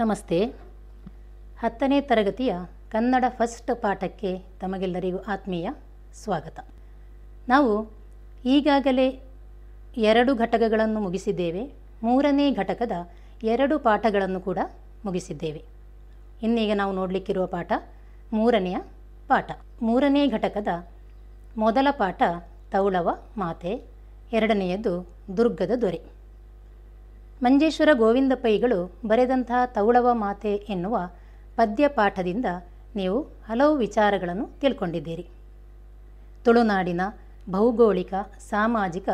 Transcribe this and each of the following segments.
ನಮಸ್ತೆ ಹತ್ತನೇ ತರಗತಿಯ ಕನ್ನಡ ಫಸ್ಟ್ ಪಾಠಕ್ಕೆ ತಮಗೆಲ್ಲರಿಗೂ ಆತ್ಮೀಯ ಸ್ವಾಗತ ನಾವು ಈಗಾಗಲೇ ಎರಡು ಘಟಕಗಳನ್ನು ಮುಗಿಸಿದ್ದೇವೆ ಮೂರನೇ ಘಟಕದ ಎರಡು ಪಾಠಗಳನ್ನು ಕೂಡ ಮುಗಿಸಿದ್ದೇವೆ ಇನ್ನೀಗ ನಾವು ನೋಡಲಿಕ್ಕಿರುವ ಪಾಠ ಮೂರನೆಯ ಪಾಠ ಮೂರನೇ ಘಟಕದ ಮೊದಲ ಪಾಠ ತೌಳವ ಮಾತೆ ಎರಡನೆಯದು ದುರ್ಗದ ದೊರೆ ಮಂಜೇಶ್ವರ ಗೋವಿಂದ ಪೈಗಳು ಬರೆದಂತಹ ತೌಳವ ಮಾತೆ ಎನ್ನುವ ಪದ್ಯಪಾಠದಿಂದ ನೀವು ಹಲವು ವಿಚಾರಗಳನ್ನು ತಿಳ್ಕೊಂಡಿದ್ದೀರಿ ತುಳುನಾಡಿನ ಭೌಗೋಳಿಕ ಸಾಮಾಜಿಕ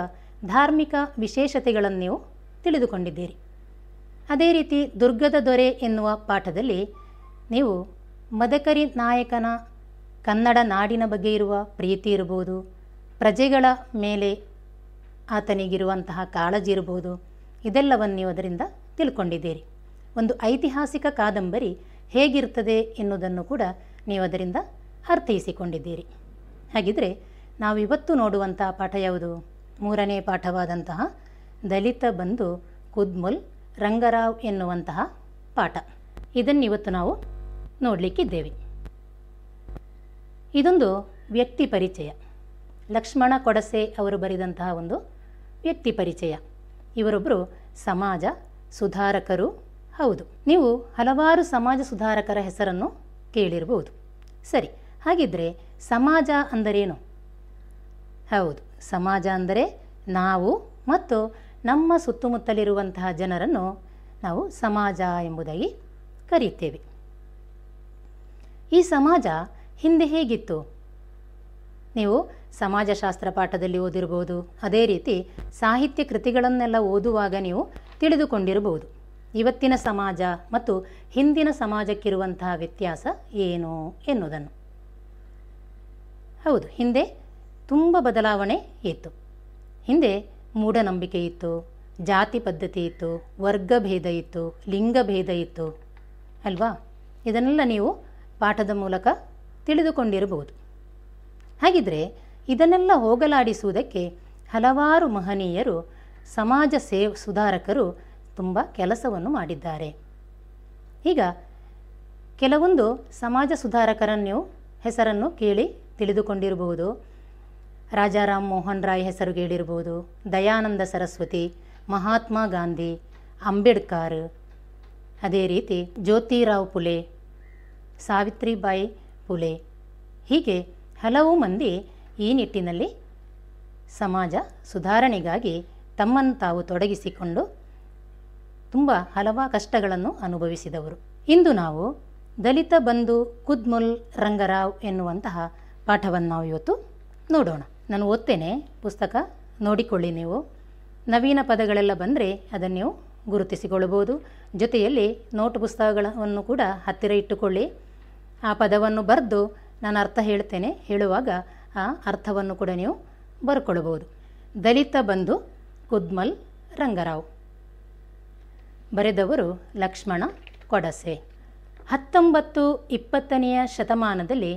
ಧಾರ್ಮಿಕ ವಿಶೇಷತೆಗಳನ್ನು ನೀವು ತಿಳಿದುಕೊಂಡಿದ್ದೀರಿ ಅದೇ ರೀತಿ ದುರ್ಗದ ದೊರೆ ಎನ್ನುವ ಪಾಠದಲ್ಲಿ ನೀವು ಮದಕರಿ ನಾಯಕನ ಕನ್ನಡ ನಾಡಿನ ಬಗ್ಗೆ ಇರುವ ಪ್ರೀತಿ ಇರ್ಬೋದು ಪ್ರಜೆಗಳ ಮೇಲೆ ಆತನಿಗಿರುವಂತಹ ಕಾಳಜಿ ಇರಬಹುದು ಇದೆಲ್ಲವನ್ನು ನೀವು ಅದರಿಂದ ತಿಳ್ಕೊಂಡಿದ್ದೀರಿ ಒಂದು ಐತಿಹಾಸಿಕ ಕಾದಂಬರಿ ಹೇಗಿರ್ತದೆ ಎನ್ನುವುದನ್ನು ಕೂಡ ನೀವು ಅದರಿಂದ ಅರ್ಥೈಸಿಕೊಂಡಿದ್ದೀರಿ ಹಾಗಿದ್ರೆ ನಾವು ಇವತ್ತು ನೋಡುವಂತಹ ಪಾಠ ಯಾವುದು ಮೂರನೇ ಪಾಠವಾದಂತಹ ದಲಿತ ಬಂಧು ಕುದ್ಮುಲ್ ರಂಗರಾವ್ ಎನ್ನುವಂತಹ ಪಾಠ ಇದನ್ನು ಇವತ್ತು ನಾವು ನೋಡಲಿಕ್ಕಿದ್ದೇವೆ ಇದೊಂದು ವ್ಯಕ್ತಿ ಪರಿಚಯ ಲಕ್ಷ್ಮಣ ಕೊಡಸೆ ಅವರು ಬರೆದಂತಹ ಒಂದು ವ್ಯಕ್ತಿ ಪರಿಚಯ ಇವರೊಬ್ಬರು ಸಮಾಜ ಸುಧಾರಕರು ಹೌದು ನೀವು ಹಲವಾರು ಸಮಾಜ ಸುಧಾರಕರ ಹೆಸರನ್ನು ಕೇಳಿರಬಹುದು ಸರಿ ಹಾಗಿದ್ದರೆ ಸಮಾಜ ಅಂದರೇನು ಹೌದು ಸಮಾಜ ಅಂದರೆ ನಾವು ಮತ್ತು ನಮ್ಮ ಸುತ್ತಮುತ್ತಲಿರುವಂತಹ ಜನರನ್ನು ನಾವು ಸಮಾಜ ಎಂಬುದಾಗಿ ಕರೆಯುತ್ತೇವೆ ಈ ಸಮಾಜ ಹಿಂದೆ ಹೇಗಿತ್ತು ನೀವು ಸಮಾಜಶಾಸ್ತ್ರ ಪಾಠದಲ್ಲಿ ಓದಿರಬಹುದು ಅದೇ ರೀತಿ ಸಾಹಿತ್ಯ ಕೃತಿಗಳನ್ನೆಲ್ಲ ಓದುವಾಗ ನೀವು ತಿಳಿದುಕೊಂಡಿರಬಹುದು ಇವತ್ತಿನ ಸಮಾಜ ಮತ್ತು ಹಿಂದಿನ ಸಮಾಜಕ್ಕಿರುವಂತಹ ವ್ಯತ್ಯಾಸ ಏನು ಎನ್ನುವುದನ್ನು ಹೌದು ಹಿಂದೆ ತುಂಬ ಬದಲಾವಣೆ ಇತ್ತು ಹಿಂದೆ ಮೂಢನಂಬಿಕೆ ಇತ್ತು ಜಾತಿ ಪದ್ಧತಿ ಇತ್ತು ಭೇದ ಇತ್ತು ಲಿಂಗಭೇದ ಇತ್ತು ಅಲ್ವಾ ಇದನ್ನೆಲ್ಲ ನೀವು ಪಾಠದ ಮೂಲಕ ತಿಳಿದುಕೊಂಡಿರಬಹುದು ಹಾಗಿದ್ರೆ ಇದನ್ನೆಲ್ಲ ಹೋಗಲಾಡಿಸುವುದಕ್ಕೆ ಹಲವಾರು ಮಹನೀಯರು ಸಮಾಜ ಸೇವ್ ಸುಧಾರಕರು ತುಂಬ ಕೆಲಸವನ್ನು ಮಾಡಿದ್ದಾರೆ ಈಗ ಕೆಲವೊಂದು ಸಮಾಜ ಸುಧಾರಕರನ್ನು ಹೆಸರನ್ನು ಕೇಳಿ ತಿಳಿದುಕೊಂಡಿರಬಹುದು ರಾಜಾರಾಮ್ ಮೋಹನ್ ರಾಯ್ ಹೆಸರು ಕೇಳಿರಬಹುದು ದಯಾನಂದ ಸರಸ್ವತಿ ಮಹಾತ್ಮ ಗಾಂಧಿ ಅಂಬೇಡ್ಕರ್ ಅದೇ ರೀತಿ ಜ್ಯೋತಿರಾವ್ ಪುಲೆ ಸಾವಿತ್ರಿಬಾಯಿ ಪುಲೆ ಹೀಗೆ ಹಲವು ಮಂದಿ ಈ ನಿಟ್ಟಿನಲ್ಲಿ ಸಮಾಜ ಸುಧಾರಣೆಗಾಗಿ ತಮ್ಮನ್ನು ತಾವು ತೊಡಗಿಸಿಕೊಂಡು ತುಂಬ ಹಲವ ಕಷ್ಟಗಳನ್ನು ಅನುಭವಿಸಿದವರು ಇಂದು ನಾವು ದಲಿತ ಬಂಧು ಕುದ್ಮುಲ್ ರಂಗರಾವ್ ಎನ್ನುವಂತಹ ಪಾಠವನ್ನು ನಾವು ಇವತ್ತು ನೋಡೋಣ ನಾನು ಓದ್ತೇನೆ ಪುಸ್ತಕ ನೋಡಿಕೊಳ್ಳಿ ನೀವು ನವೀನ ಪದಗಳೆಲ್ಲ ಬಂದರೆ ಅದನ್ನು ನೀವು ಗುರುತಿಸಿಕೊಳ್ಳಬಹುದು ಜೊತೆಯಲ್ಲಿ ನೋಟ್ ಪುಸ್ತಕಗಳನ್ನು ಕೂಡ ಹತ್ತಿರ ಇಟ್ಟುಕೊಳ್ಳಿ ಆ ಪದವನ್ನು ಬರೆದು ನಾನು ಅರ್ಥ ಹೇಳ್ತೇನೆ ಹೇಳುವಾಗ ಆ ಅರ್ಥವನ್ನು ಕೂಡ ನೀವು ಬರ್ಕೊಳ್ಬೋದು ದಲಿತ ಬಂಧು ಕುದ್ಮಲ್ ರಂಗರಾವ್ ಬರೆದವರು ಲಕ್ಷ್ಮಣ ಕೊಡಸೆ ಹತ್ತೊಂಬತ್ತು ಇಪ್ಪತ್ತನೆಯ ಶತಮಾನದಲ್ಲಿ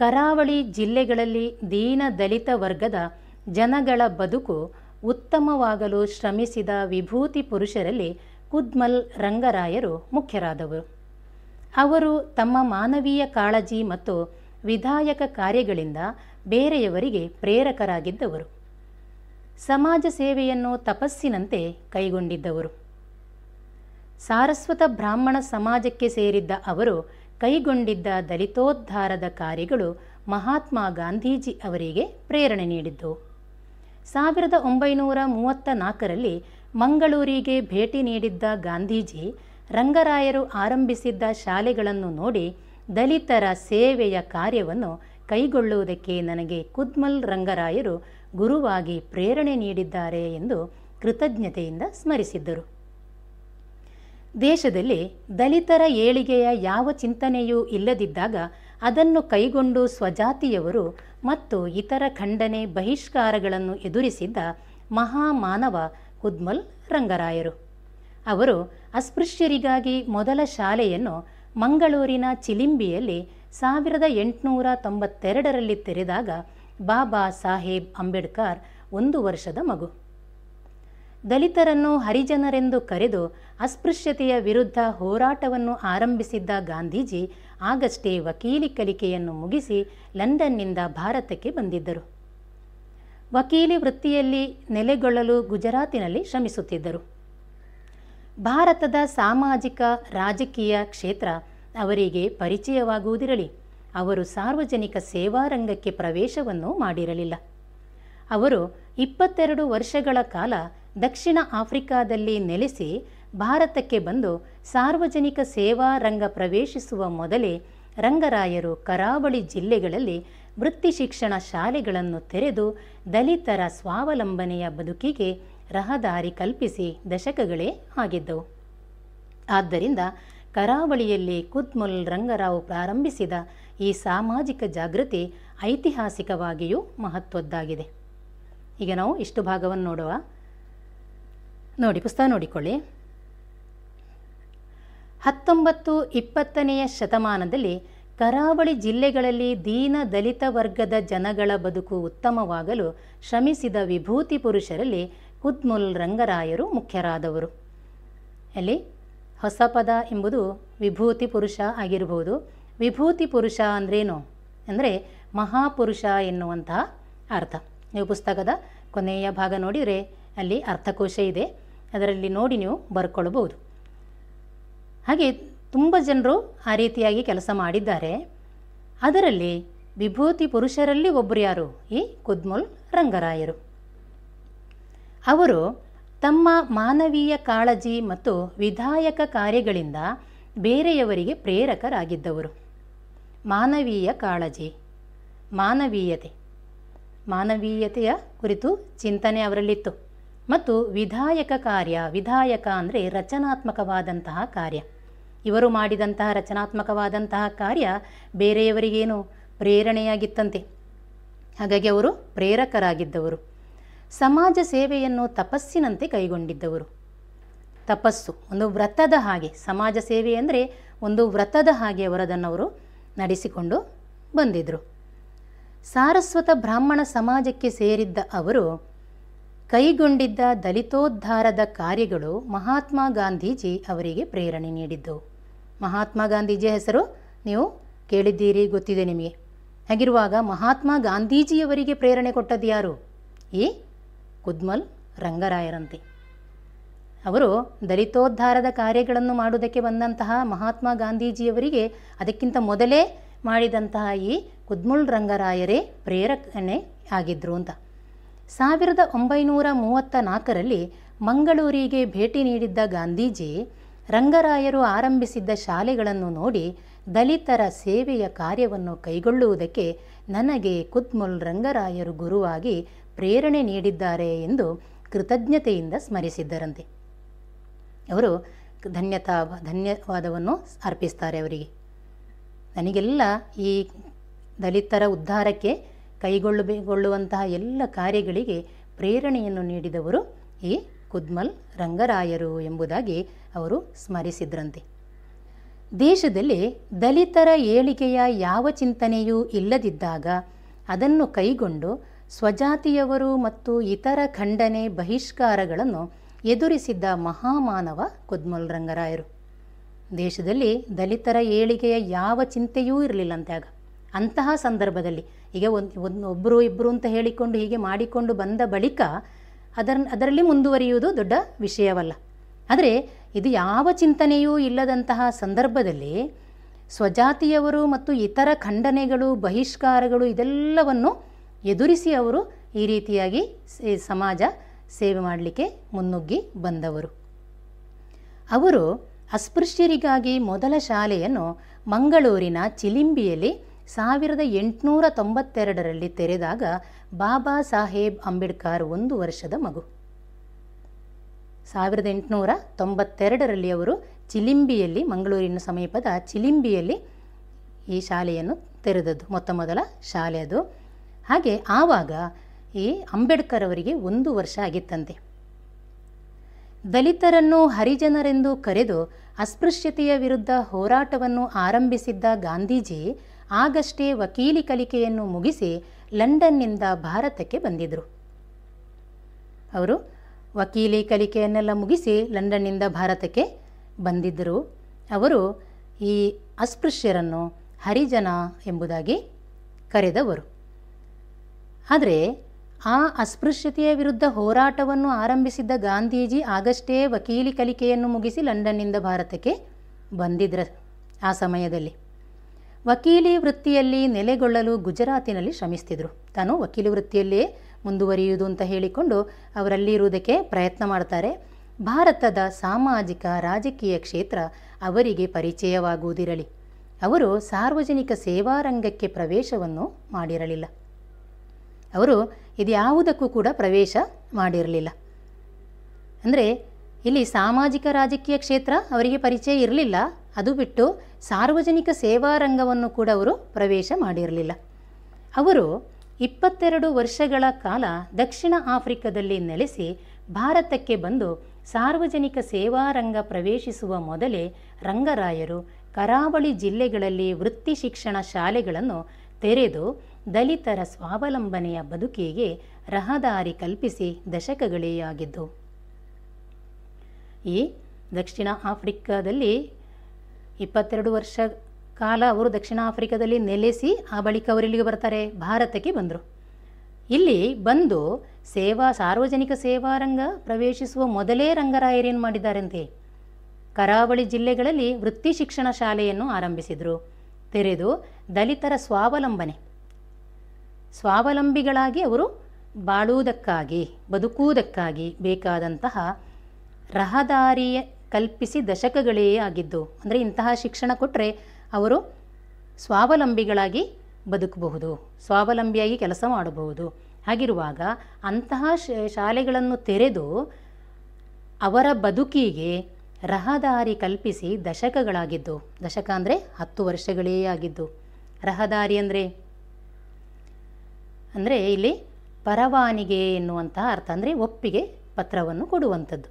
ಕರಾವಳಿ ಜಿಲ್ಲೆಗಳಲ್ಲಿ ದೀನ ದಲಿತ ವರ್ಗದ ಜನಗಳ ಬದುಕು ಉತ್ತಮವಾಗಲು ಶ್ರಮಿಸಿದ ವಿಭೂತಿ ಪುರುಷರಲ್ಲಿ ಕುದ್ಮಲ್ ರಂಗರಾಯರು ಮುಖ್ಯರಾದವರು ಅವರು ತಮ್ಮ ಮಾನವೀಯ ಕಾಳಜಿ ಮತ್ತು ವಿಧಾಯಕ ಕಾರ್ಯಗಳಿಂದ ಬೇರೆಯವರಿಗೆ ಪ್ರೇರಕರಾಗಿದ್ದವರು ಸಮಾಜ ಸೇವೆಯನ್ನು ತಪಸ್ಸಿನಂತೆ ಕೈಗೊಂಡಿದ್ದವರು ಸಾರಸ್ವತ ಬ್ರಾಹ್ಮಣ ಸಮಾಜಕ್ಕೆ ಸೇರಿದ್ದ ಅವರು ಕೈಗೊಂಡಿದ್ದ ದಲಿತೋದ್ಧಾರದ ಕಾರ್ಯಗಳು ಮಹಾತ್ಮ ಗಾಂಧೀಜಿ ಅವರಿಗೆ ಪ್ರೇರಣೆ ನೀಡಿದ್ದವು ಸಾವಿರದ ಒಂಬೈನೂರ ಮೂವತ್ತ ನಾಲ್ಕರಲ್ಲಿ ಮಂಗಳೂರಿಗೆ ಭೇಟಿ ನೀಡಿದ್ದ ಗಾಂಧೀಜಿ ರಂಗರಾಯರು ಆರಂಭಿಸಿದ್ದ ಶಾಲೆಗಳನ್ನು ನೋಡಿ ದಲಿತರ ಸೇವೆಯ ಕಾರ್ಯವನ್ನು ಕೈಗೊಳ್ಳುವುದಕ್ಕೆ ನನಗೆ ಕುದ್ಮಲ್ ರಂಗರಾಯರು ಗುರುವಾಗಿ ಪ್ರೇರಣೆ ನೀಡಿದ್ದಾರೆ ಎಂದು ಕೃತಜ್ಞತೆಯಿಂದ ಸ್ಮರಿಸಿದ್ದರು ದೇಶದಲ್ಲಿ ದಲಿತರ ಏಳಿಗೆಯ ಯಾವ ಚಿಂತನೆಯೂ ಇಲ್ಲದಿದ್ದಾಗ ಅದನ್ನು ಕೈಗೊಂಡು ಸ್ವಜಾತಿಯವರು ಮತ್ತು ಇತರ ಖಂಡನೆ ಬಹಿಷ್ಕಾರಗಳನ್ನು ಎದುರಿಸಿದ್ದ ಮಹಾಮಾನವ ಕುದ್ಮಲ್ ರಂಗರಾಯರು ಅವರು ಅಸ್ಪೃಶ್ಯರಿಗಾಗಿ ಮೊದಲ ಶಾಲೆಯನ್ನು ಮಂಗಳೂರಿನ ಚಿಲಿಂಬಿಯಲ್ಲಿ ಸಾವಿರದ ಎಂಟುನೂರ ತೊಂಬತ್ತೆರಡರಲ್ಲಿ ತೆರೆದಾಗ ಬಾಬಾ ಸಾಹೇಬ್ ಅಂಬೇಡ್ಕರ್ ಒಂದು ವರ್ಷದ ಮಗು ದಲಿತರನ್ನು ಹರಿಜನರೆಂದು ಕರೆದು ಅಸ್ಪೃಶ್ಯತೆಯ ವಿರುದ್ಧ ಹೋರಾಟವನ್ನು ಆರಂಭಿಸಿದ್ದ ಗಾಂಧೀಜಿ ಆಗಷ್ಟೇ ವಕೀಲಿ ಕಲಿಕೆಯನ್ನು ಮುಗಿಸಿ ಲಂಡನ್ನಿಂದ ಭಾರತಕ್ಕೆ ಬಂದಿದ್ದರು ವಕೀಲಿ ವೃತ್ತಿಯಲ್ಲಿ ನೆಲೆಗೊಳ್ಳಲು ಗುಜರಾತಿನಲ್ಲಿ ಶ್ರಮಿಸುತ್ತಿದ್ದರು ಭಾರತದ ಸಾಮಾಜಿಕ ರಾಜಕೀಯ ಕ್ಷೇತ್ರ ಅವರಿಗೆ ಪರಿಚಯವಾಗುವುದಿರಲಿ ಅವರು ಸಾರ್ವಜನಿಕ ಸೇವಾ ರಂಗಕ್ಕೆ ಪ್ರವೇಶವನ್ನು ಮಾಡಿರಲಿಲ್ಲ ಅವರು ಇಪ್ಪತ್ತೆರಡು ವರ್ಷಗಳ ಕಾಲ ದಕ್ಷಿಣ ಆಫ್ರಿಕಾದಲ್ಲಿ ನೆಲೆಸಿ ಭಾರತಕ್ಕೆ ಬಂದು ಸಾರ್ವಜನಿಕ ಸೇವಾ ರಂಗ ಪ್ರವೇಶಿಸುವ ಮೊದಲೇ ರಂಗರಾಯರು ಕರಾವಳಿ ಜಿಲ್ಲೆಗಳಲ್ಲಿ ವೃತ್ತಿ ಶಿಕ್ಷಣ ಶಾಲೆಗಳನ್ನು ತೆರೆದು ದಲಿತರ ಸ್ವಾವಲಂಬನೆಯ ಬದುಕಿಗೆ ರಹದಾರಿ ಕಲ್ಪಿಸಿ ದಶಕಗಳೇ ಆಗಿದ್ದವು ಆದ್ದರಿಂದ ಕರಾವಳಿಯಲ್ಲಿ ಕುದ್ಮುಲ್ ರಂಗರಾವ್ ಪ್ರಾರಂಭಿಸಿದ ಈ ಸಾಮಾಜಿಕ ಜಾಗೃತಿ ಐತಿಹಾಸಿಕವಾಗಿಯೂ ಮಹತ್ವದ್ದಾಗಿದೆ ಈಗ ನಾವು ಇಷ್ಟು ಭಾಗವನ್ನು ನೋಡುವ ನೋಡಿ ಪುಸ್ತಕ ನೋಡಿಕೊಳ್ಳಿ ಹತ್ತೊಂಬತ್ತು ಇಪ್ಪತ್ತನೆಯ ಶತಮಾನದಲ್ಲಿ ಕರಾವಳಿ ಜಿಲ್ಲೆಗಳಲ್ಲಿ ದೀನ ದಲಿತ ವರ್ಗದ ಜನಗಳ ಬದುಕು ಉತ್ತಮವಾಗಲು ಶ್ರಮಿಸಿದ ವಿಭೂತಿ ಪುರುಷರಲ್ಲಿ ಉದ್ಮುಲ್ ರಂಗರಾಯರು ಮುಖ್ಯರಾದವರು ಅಲ್ಲಿ ಹೊಸ ಪದ ಎಂಬುದು ವಿಭೂತಿ ಪುರುಷ ಆಗಿರಬಹುದು ವಿಭೂತಿ ಪುರುಷ ಅಂದ್ರೇನು ಅಂದರೆ ಮಹಾಪುರುಷ ಎನ್ನುವಂತಹ ಅರ್ಥ ನೀವು ಪುಸ್ತಕದ ಕೊನೆಯ ಭಾಗ ನೋಡಿದರೆ ಅಲ್ಲಿ ಅರ್ಥಕೋಶ ಇದೆ ಅದರಲ್ಲಿ ನೋಡಿ ನೀವು ಬರ್ಕೊಳ್ಳಬಹುದು ಹಾಗೆ ತುಂಬ ಜನರು ಆ ರೀತಿಯಾಗಿ ಕೆಲಸ ಮಾಡಿದ್ದಾರೆ ಅದರಲ್ಲಿ ವಿಭೂತಿ ಪುರುಷರಲ್ಲಿ ಒಬ್ಬರು ಯಾರು ಈ ಕುದ್ಮುಲ್ ರಂಗರಾಯರು ಅವರು ತಮ್ಮ ಮಾನವೀಯ ಕಾಳಜಿ ಮತ್ತು ವಿಧಾಯಕ ಕಾರ್ಯಗಳಿಂದ ಬೇರೆಯವರಿಗೆ ಪ್ರೇರಕರಾಗಿದ್ದವರು ಮಾನವೀಯ ಕಾಳಜಿ ಮಾನವೀಯತೆ ಮಾನವೀಯತೆಯ ಕುರಿತು ಚಿಂತನೆ ಅವರಲ್ಲಿತ್ತು ಮತ್ತು ವಿಧಾಯಕ ಕಾರ್ಯ ವಿಧಾಯಕ ಅಂದರೆ ರಚನಾತ್ಮಕವಾದಂತಹ ಕಾರ್ಯ ಇವರು ಮಾಡಿದಂತಹ ರಚನಾತ್ಮಕವಾದಂತಹ ಕಾರ್ಯ ಬೇರೆಯವರಿಗೇನು ಪ್ರೇರಣೆಯಾಗಿತ್ತಂತೆ ಹಾಗಾಗಿ ಅವರು ಪ್ರೇರಕರಾಗಿದ್ದವರು ಸಮಾಜ ಸೇವೆಯನ್ನು ತಪಸ್ಸಿನಂತೆ ಕೈಗೊಂಡಿದ್ದವರು ತಪಸ್ಸು ಒಂದು ವ್ರತದ ಹಾಗೆ ಸಮಾಜ ಸೇವೆ ಅಂದರೆ ಒಂದು ವ್ರತದ ಹಾಗೆ ಅವರದನ್ನವರು ನಡೆಸಿಕೊಂಡು ಬಂದಿದ್ದರು ಸಾರಸ್ವತ ಬ್ರಾಹ್ಮಣ ಸಮಾಜಕ್ಕೆ ಸೇರಿದ್ದ ಅವರು ಕೈಗೊಂಡಿದ್ದ ದಲಿತೋದ್ಧಾರದ ಕಾರ್ಯಗಳು ಮಹಾತ್ಮ ಗಾಂಧೀಜಿ ಅವರಿಗೆ ಪ್ರೇರಣೆ ನೀಡಿದ್ದವು ಮಹಾತ್ಮ ಗಾಂಧೀಜಿಯ ಹೆಸರು ನೀವು ಕೇಳಿದ್ದೀರಿ ಗೊತ್ತಿದೆ ನಿಮಗೆ ಹಾಗಿರುವಾಗ ಮಹಾತ್ಮ ಗಾಂಧೀಜಿಯವರಿಗೆ ಪ್ರೇರಣೆ ಕೊಟ್ಟದ್ದು ಯಾರು ಈ ಕುದ್ಮಲ್ ರಂಗರಾಯರಂತೆ ಅವರು ದಲಿತೋದ್ಧಾರದ ಕಾರ್ಯಗಳನ್ನು ಮಾಡುವುದಕ್ಕೆ ಬಂದಂತಹ ಮಹಾತ್ಮ ಗಾಂಧೀಜಿಯವರಿಗೆ ಅದಕ್ಕಿಂತ ಮೊದಲೇ ಮಾಡಿದಂತಹ ಈ ಕುದ್ಮುಲ್ ರಂಗರಾಯರೇ ಪ್ರೇರಕಣೆ ಆಗಿದ್ರು ಅಂತ ಸಾವಿರದ ಒಂಬೈನೂರ ಮೂವತ್ತ ನಾಲ್ಕರಲ್ಲಿ ಮಂಗಳೂರಿಗೆ ಭೇಟಿ ನೀಡಿದ್ದ ಗಾಂಧೀಜಿ ರಂಗರಾಯರು ಆರಂಭಿಸಿದ್ದ ಶಾಲೆಗಳನ್ನು ನೋಡಿ ದಲಿತರ ಸೇವೆಯ ಕಾರ್ಯವನ್ನು ಕೈಗೊಳ್ಳುವುದಕ್ಕೆ ನನಗೆ ಕುದ್ಮುಲ್ ರಂಗರಾಯರು ಗುರುವಾಗಿ ಪ್ರೇರಣೆ ನೀಡಿದ್ದಾರೆ ಎಂದು ಕೃತಜ್ಞತೆಯಿಂದ ಸ್ಮರಿಸಿದ್ದರಂತೆ ಅವರು ಧನ್ಯತಾ ಧನ್ಯವಾದವನ್ನು ಅರ್ಪಿಸ್ತಾರೆ ಅವರಿಗೆ ನನಗೆಲ್ಲ ಈ ದಲಿತರ ಉದ್ಧಾರಕ್ಕೆ ಕೈಗೊಳ್ಳಬೇಕೊಳ್ಳುವಂತಹ ಎಲ್ಲ ಕಾರ್ಯಗಳಿಗೆ ಪ್ರೇರಣೆಯನ್ನು ನೀಡಿದವರು ಈ ಕುದ್ಮಲ್ ರಂಗರಾಯರು ಎಂಬುದಾಗಿ ಅವರು ಸ್ಮರಿಸಿದ್ರಂತೆ ದೇಶದಲ್ಲಿ ದಲಿತರ ಏಳಿಗೆಯ ಯಾವ ಚಿಂತನೆಯೂ ಇಲ್ಲದಿದ್ದಾಗ ಅದನ್ನು ಕೈಗೊಂಡು ಸ್ವಜಾತಿಯವರು ಮತ್ತು ಇತರ ಖಂಡನೆ ಬಹಿಷ್ಕಾರಗಳನ್ನು ಎದುರಿಸಿದ್ದ ಮಹಾಮಾನವ ರಂಗರಾಯರು ದೇಶದಲ್ಲಿ ದಲಿತರ ಏಳಿಗೆಯ ಯಾವ ಚಿಂತೆಯೂ ಇರಲಿಲ್ಲಂತಾಗ ಅಂತಹ ಸಂದರ್ಭದಲ್ಲಿ ಈಗ ಒಂದು ಒಂದು ಒಬ್ಬರು ಇಬ್ಬರು ಅಂತ ಹೇಳಿಕೊಂಡು ಹೀಗೆ ಮಾಡಿಕೊಂಡು ಬಂದ ಬಳಿಕ ಅದರ ಅದರಲ್ಲಿ ಮುಂದುವರಿಯುವುದು ದೊಡ್ಡ ವಿಷಯವಲ್ಲ ಆದರೆ ಇದು ಯಾವ ಚಿಂತನೆಯೂ ಇಲ್ಲದಂತಹ ಸಂದರ್ಭದಲ್ಲಿ ಸ್ವಜಾತಿಯವರು ಮತ್ತು ಇತರ ಖಂಡನೆಗಳು ಬಹಿಷ್ಕಾರಗಳು ಇದೆಲ್ಲವನ್ನು ಎದುರಿಸಿ ಅವರು ಈ ರೀತಿಯಾಗಿ ಸಮಾಜ ಸೇವೆ ಮಾಡಲಿಕ್ಕೆ ಮುನ್ನುಗ್ಗಿ ಬಂದವರು ಅವರು ಅಸ್ಪೃಶ್ಯರಿಗಾಗಿ ಮೊದಲ ಶಾಲೆಯನ್ನು ಮಂಗಳೂರಿನ ಚಿಲಿಂಬಿಯಲ್ಲಿ ಸಾವಿರದ ಎಂಟುನೂರ ತೊಂಬತ್ತೆರಡರಲ್ಲಿ ತೆರೆದಾಗ ಬಾಬಾ ಸಾಹೇಬ್ ಅಂಬೇಡ್ಕರ್ ಒಂದು ವರ್ಷದ ಮಗು ಸಾವಿರದ ಎಂಟುನೂರ ತೊಂಬತ್ತೆರಡರಲ್ಲಿ ಅವರು ಚಿಲಿಂಬಿಯಲ್ಲಿ ಮಂಗಳೂರಿನ ಸಮೀಪದ ಚಿಲಿಂಬಿಯಲ್ಲಿ ಈ ಶಾಲೆಯನ್ನು ತೆರೆದದ್ದು ಮೊತ್ತ ಮೊದಲ ಶಾಲೆ ಅದು ಹಾಗೆ ಆವಾಗ ಈ ಅಂಬೇಡ್ಕರ್ ಅವರಿಗೆ ಒಂದು ವರ್ಷ ಆಗಿತ್ತಂತೆ ದಲಿತರನ್ನು ಹರಿಜನರೆಂದು ಕರೆದು ಅಸ್ಪೃಶ್ಯತೆಯ ವಿರುದ್ಧ ಹೋರಾಟವನ್ನು ಆರಂಭಿಸಿದ್ದ ಗಾಂಧೀಜಿ ಆಗಷ್ಟೇ ವಕೀಲಿ ಕಲಿಕೆಯನ್ನು ಮುಗಿಸಿ ಲಂಡನ್ನಿಂದ ಭಾರತಕ್ಕೆ ಬಂದಿದ್ದರು ಅವರು ವಕೀಲಿ ಕಲಿಕೆಯನ್ನೆಲ್ಲ ಮುಗಿಸಿ ಲಂಡನ್ನಿಂದ ಭಾರತಕ್ಕೆ ಬಂದಿದ್ದರು ಅವರು ಈ ಅಸ್ಪೃಶ್ಯರನ್ನು ಹರಿಜನ ಎಂಬುದಾಗಿ ಕರೆದವರು ಆದರೆ ಆ ಅಸ್ಪೃಶ್ಯತೆಯ ವಿರುದ್ಧ ಹೋರಾಟವನ್ನು ಆರಂಭಿಸಿದ್ದ ಗಾಂಧೀಜಿ ಆಗಷ್ಟೇ ವಕೀಲಿ ಕಲಿಕೆಯನ್ನು ಮುಗಿಸಿ ಲಂಡನ್ನಿಂದ ಭಾರತಕ್ಕೆ ಬಂದಿದ್ರ ಆ ಸಮಯದಲ್ಲಿ ವಕೀಲಿ ವೃತ್ತಿಯಲ್ಲಿ ನೆಲೆಗೊಳ್ಳಲು ಗುಜರಾತಿನಲ್ಲಿ ಶ್ರಮಿಸ್ತಿದ್ರು ತಾನು ವಕೀಲಿ ವೃತ್ತಿಯಲ್ಲಿಯೇ ಮುಂದುವರಿಯುವುದು ಅಂತ ಹೇಳಿಕೊಂಡು ಅವರಲ್ಲಿರುವುದಕ್ಕೆ ಪ್ರಯತ್ನ ಮಾಡ್ತಾರೆ ಭಾರತದ ಸಾಮಾಜಿಕ ರಾಜಕೀಯ ಕ್ಷೇತ್ರ ಅವರಿಗೆ ಪರಿಚಯವಾಗುವುದಿರಲಿ ಅವರು ಸಾರ್ವಜನಿಕ ಸೇವಾರಂಗಕ್ಕೆ ಪ್ರವೇಶವನ್ನು ಮಾಡಿರಲಿಲ್ಲ ಅವರು ಇದ್ಯಾವುದಕ್ಕೂ ಕೂಡ ಪ್ರವೇಶ ಮಾಡಿರಲಿಲ್ಲ ಅಂದರೆ ಇಲ್ಲಿ ಸಾಮಾಜಿಕ ರಾಜಕೀಯ ಕ್ಷೇತ್ರ ಅವರಿಗೆ ಪರಿಚಯ ಇರಲಿಲ್ಲ ಅದು ಬಿಟ್ಟು ಸಾರ್ವಜನಿಕ ಸೇವಾ ರಂಗವನ್ನು ಕೂಡ ಅವರು ಪ್ರವೇಶ ಮಾಡಿರಲಿಲ್ಲ ಅವರು ಇಪ್ಪತ್ತೆರಡು ವರ್ಷಗಳ ಕಾಲ ದಕ್ಷಿಣ ಆಫ್ರಿಕಾದಲ್ಲಿ ನೆಲೆಸಿ ಭಾರತಕ್ಕೆ ಬಂದು ಸಾರ್ವಜನಿಕ ಸೇವಾ ರಂಗ ಪ್ರವೇಶಿಸುವ ಮೊದಲೇ ರಂಗರಾಯರು ಕರಾವಳಿ ಜಿಲ್ಲೆಗಳಲ್ಲಿ ವೃತ್ತಿ ಶಿಕ್ಷಣ ಶಾಲೆಗಳನ್ನು ತೆರೆದು ದಲಿತರ ಸ್ವಾವಲಂಬನೆಯ ಬದುಕಿಗೆ ರಹದಾರಿ ಕಲ್ಪಿಸಿ ದಶಕಗಳೇ ಆಗಿದ್ದು ಈ ದಕ್ಷಿಣ ಆಫ್ರಿಕಾದಲ್ಲಿ ಇಪ್ಪತ್ತೆರಡು ವರ್ಷ ಕಾಲ ಅವರು ದಕ್ಷಿಣ ಆಫ್ರಿಕಾದಲ್ಲಿ ನೆಲೆಸಿ ಆ ಬಳಿಕ ಅವರಿಲ್ಲಿಗೆ ಬರ್ತಾರೆ ಭಾರತಕ್ಕೆ ಬಂದರು ಇಲ್ಲಿ ಬಂದು ಸೇವಾ ಸಾರ್ವಜನಿಕ ಸೇವಾ ರಂಗ ಪ್ರವೇಶಿಸುವ ಮೊದಲೇ ರಂಗರಾಯರೇನು ಮಾಡಿದ್ದಾರಂತೆ ಕರಾವಳಿ ಜಿಲ್ಲೆಗಳಲ್ಲಿ ವೃತ್ತಿ ಶಿಕ್ಷಣ ಶಾಲೆಯನ್ನು ಆರಂಭಿಸಿದರು ತೆರೆದು ದಲಿತರ ಸ್ವಾವಲಂಬನೆ ಸ್ವಾವಲಂಬಿಗಳಾಗಿ ಅವರು ಬಾಳುವುದಕ್ಕಾಗಿ ಬದುಕುವುದಕ್ಕಾಗಿ ಬೇಕಾದಂತಹ ರಹದಾರಿಯ ಕಲ್ಪಿಸಿ ದಶಕಗಳೇ ಆಗಿದ್ದು ಅಂದರೆ ಇಂತಹ ಶಿಕ್ಷಣ ಕೊಟ್ಟರೆ ಅವರು ಸ್ವಾವಲಂಬಿಗಳಾಗಿ ಬದುಕಬಹುದು ಸ್ವಾವಲಂಬಿಯಾಗಿ ಕೆಲಸ ಮಾಡಬಹುದು ಹಾಗಿರುವಾಗ ಅಂತಹ ಶಾಲೆಗಳನ್ನು ತೆರೆದು ಅವರ ಬದುಕಿಗೆ ರಹದಾರಿ ಕಲ್ಪಿಸಿ ದಶಕಗಳಾಗಿದ್ದು ದಶಕ ಅಂದರೆ ಹತ್ತು ವರ್ಷಗಳೇ ಆಗಿದ್ದು ರಹದಾರಿ ಅಂದರೆ ಅಂದರೆ ಇಲ್ಲಿ ಪರವಾನಿಗೆ ಎನ್ನುವಂತಹ ಅರ್ಥ ಅಂದರೆ ಒಪ್ಪಿಗೆ ಪತ್ರವನ್ನು ಕೊಡುವಂಥದ್ದು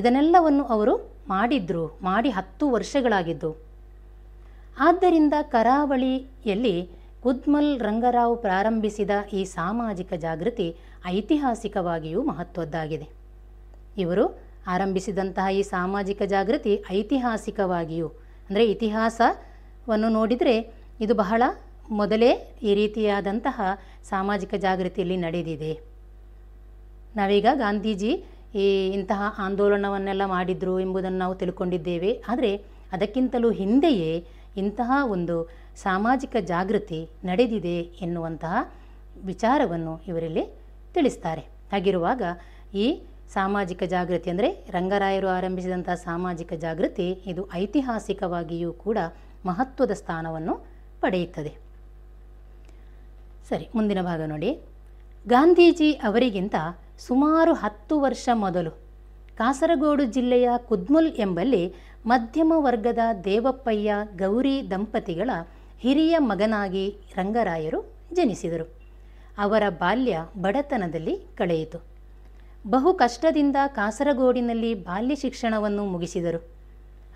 ಇದನ್ನೆಲ್ಲವನ್ನು ಅವರು ಮಾಡಿದ್ರು ಮಾಡಿ ಹತ್ತು ವರ್ಷಗಳಾಗಿದ್ದು ಆದ್ದರಿಂದ ಕರಾವಳಿಯಲ್ಲಿ ಕುದ್ಮಲ್ ರಂಗರಾವ್ ಪ್ರಾರಂಭಿಸಿದ ಈ ಸಾಮಾಜಿಕ ಜಾಗೃತಿ ಐತಿಹಾಸಿಕವಾಗಿಯೂ ಮಹತ್ವದ್ದಾಗಿದೆ ಇವರು ಆರಂಭಿಸಿದಂತಹ ಈ ಸಾಮಾಜಿಕ ಜಾಗೃತಿ ಐತಿಹಾಸಿಕವಾಗಿಯೂ ಅಂದರೆ ಇತಿಹಾಸವನ್ನು ನೋಡಿದರೆ ಇದು ಬಹಳ ಮೊದಲೇ ಈ ರೀತಿಯಾದಂತಹ ಸಾಮಾಜಿಕ ಜಾಗೃತಿಯಲ್ಲಿ ನಡೆದಿದೆ ನಾವೀಗ ಗಾಂಧೀಜಿ ಈ ಇಂತಹ ಆಂದೋಲನವನ್ನೆಲ್ಲ ಮಾಡಿದ್ರು ಎಂಬುದನ್ನು ನಾವು ತಿಳ್ಕೊಂಡಿದ್ದೇವೆ ಆದರೆ ಅದಕ್ಕಿಂತಲೂ ಹಿಂದೆಯೇ ಇಂತಹ ಒಂದು ಸಾಮಾಜಿಕ ಜಾಗೃತಿ ನಡೆದಿದೆ ಎನ್ನುವಂತಹ ವಿಚಾರವನ್ನು ಇವರಲ್ಲಿ ತಿಳಿಸ್ತಾರೆ ಹಾಗಿರುವಾಗ ಈ ಸಾಮಾಜಿಕ ಜಾಗೃತಿ ಅಂದರೆ ರಂಗರಾಯರು ಆರಂಭಿಸಿದಂತಹ ಸಾಮಾಜಿಕ ಜಾಗೃತಿ ಇದು ಐತಿಹಾಸಿಕವಾಗಿಯೂ ಕೂಡ ಮಹತ್ವದ ಸ್ಥಾನವನ್ನು ಪಡೆಯುತ್ತದೆ ಸರಿ ಮುಂದಿನ ಭಾಗ ನೋಡಿ ಗಾಂಧೀಜಿ ಅವರಿಗಿಂತ ಸುಮಾರು ಹತ್ತು ವರ್ಷ ಮೊದಲು ಕಾಸರಗೋಡು ಜಿಲ್ಲೆಯ ಕುದ್ಮುಲ್ ಎಂಬಲ್ಲಿ ಮಧ್ಯಮ ವರ್ಗದ ದೇವಪ್ಪಯ್ಯ ಗೌರಿ ದಂಪತಿಗಳ ಹಿರಿಯ ಮಗನಾಗಿ ರಂಗರಾಯರು ಜನಿಸಿದರು ಅವರ ಬಾಲ್ಯ ಬಡತನದಲ್ಲಿ ಕಳೆಯಿತು ಬಹು ಕಷ್ಟದಿಂದ ಕಾಸರಗೋಡಿನಲ್ಲಿ ಬಾಲ್ಯ ಶಿಕ್ಷಣವನ್ನು ಮುಗಿಸಿದರು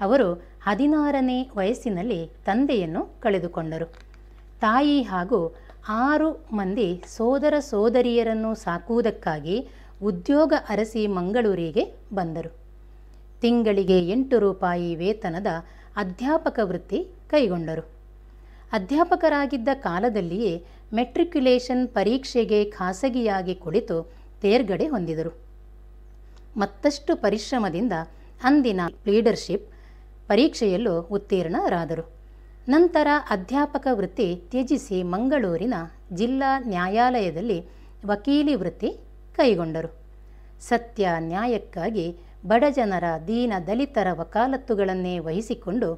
ಅವರು ಹದಿನಾರನೇ ವಯಸ್ಸಿನಲ್ಲಿ ತಂದೆಯನ್ನು ಕಳೆದುಕೊಂಡರು ತಾಯಿ ಹಾಗೂ ಆರು ಮಂದಿ ಸೋದರ ಸೋದರಿಯರನ್ನು ಸಾಕುವುದಕ್ಕಾಗಿ ಉದ್ಯೋಗ ಅರಸಿ ಮಂಗಳೂರಿಗೆ ಬಂದರು ತಿಂಗಳಿಗೆ ಎಂಟು ರೂಪಾಯಿ ವೇತನದ ಅಧ್ಯಾಪಕ ವೃತ್ತಿ ಕೈಗೊಂಡರು ಅಧ್ಯಾಪಕರಾಗಿದ್ದ ಕಾಲದಲ್ಲಿಯೇ ಮೆಟ್ರಿಕ್ಯುಲೇಷನ್ ಪರೀಕ್ಷೆಗೆ ಖಾಸಗಿಯಾಗಿ ಕುಳಿತು ತೇರ್ಗಡೆ ಹೊಂದಿದರು ಮತ್ತಷ್ಟು ಪರಿಶ್ರಮದಿಂದ ಅಂದಿನ ಲೀಡರ್ಶಿಪ್ ಪರೀಕ್ಷೆಯಲ್ಲೂ ಉತ್ತೀರ್ಣರಾದರು ನಂತರ ಅಧ್ಯಾಪಕ ವೃತ್ತಿ ತ್ಯಜಿಸಿ ಮಂಗಳೂರಿನ ಜಿಲ್ಲಾ ನ್ಯಾಯಾಲಯದಲ್ಲಿ ವಕೀಲಿ ವೃತ್ತಿ ಕೈಗೊಂಡರು ಸತ್ಯ ನ್ಯಾಯಕ್ಕಾಗಿ ಬಡಜನರ ದೀನ ದಲಿತರ ವಕಾಲತ್ತುಗಳನ್ನೇ ವಹಿಸಿಕೊಂಡು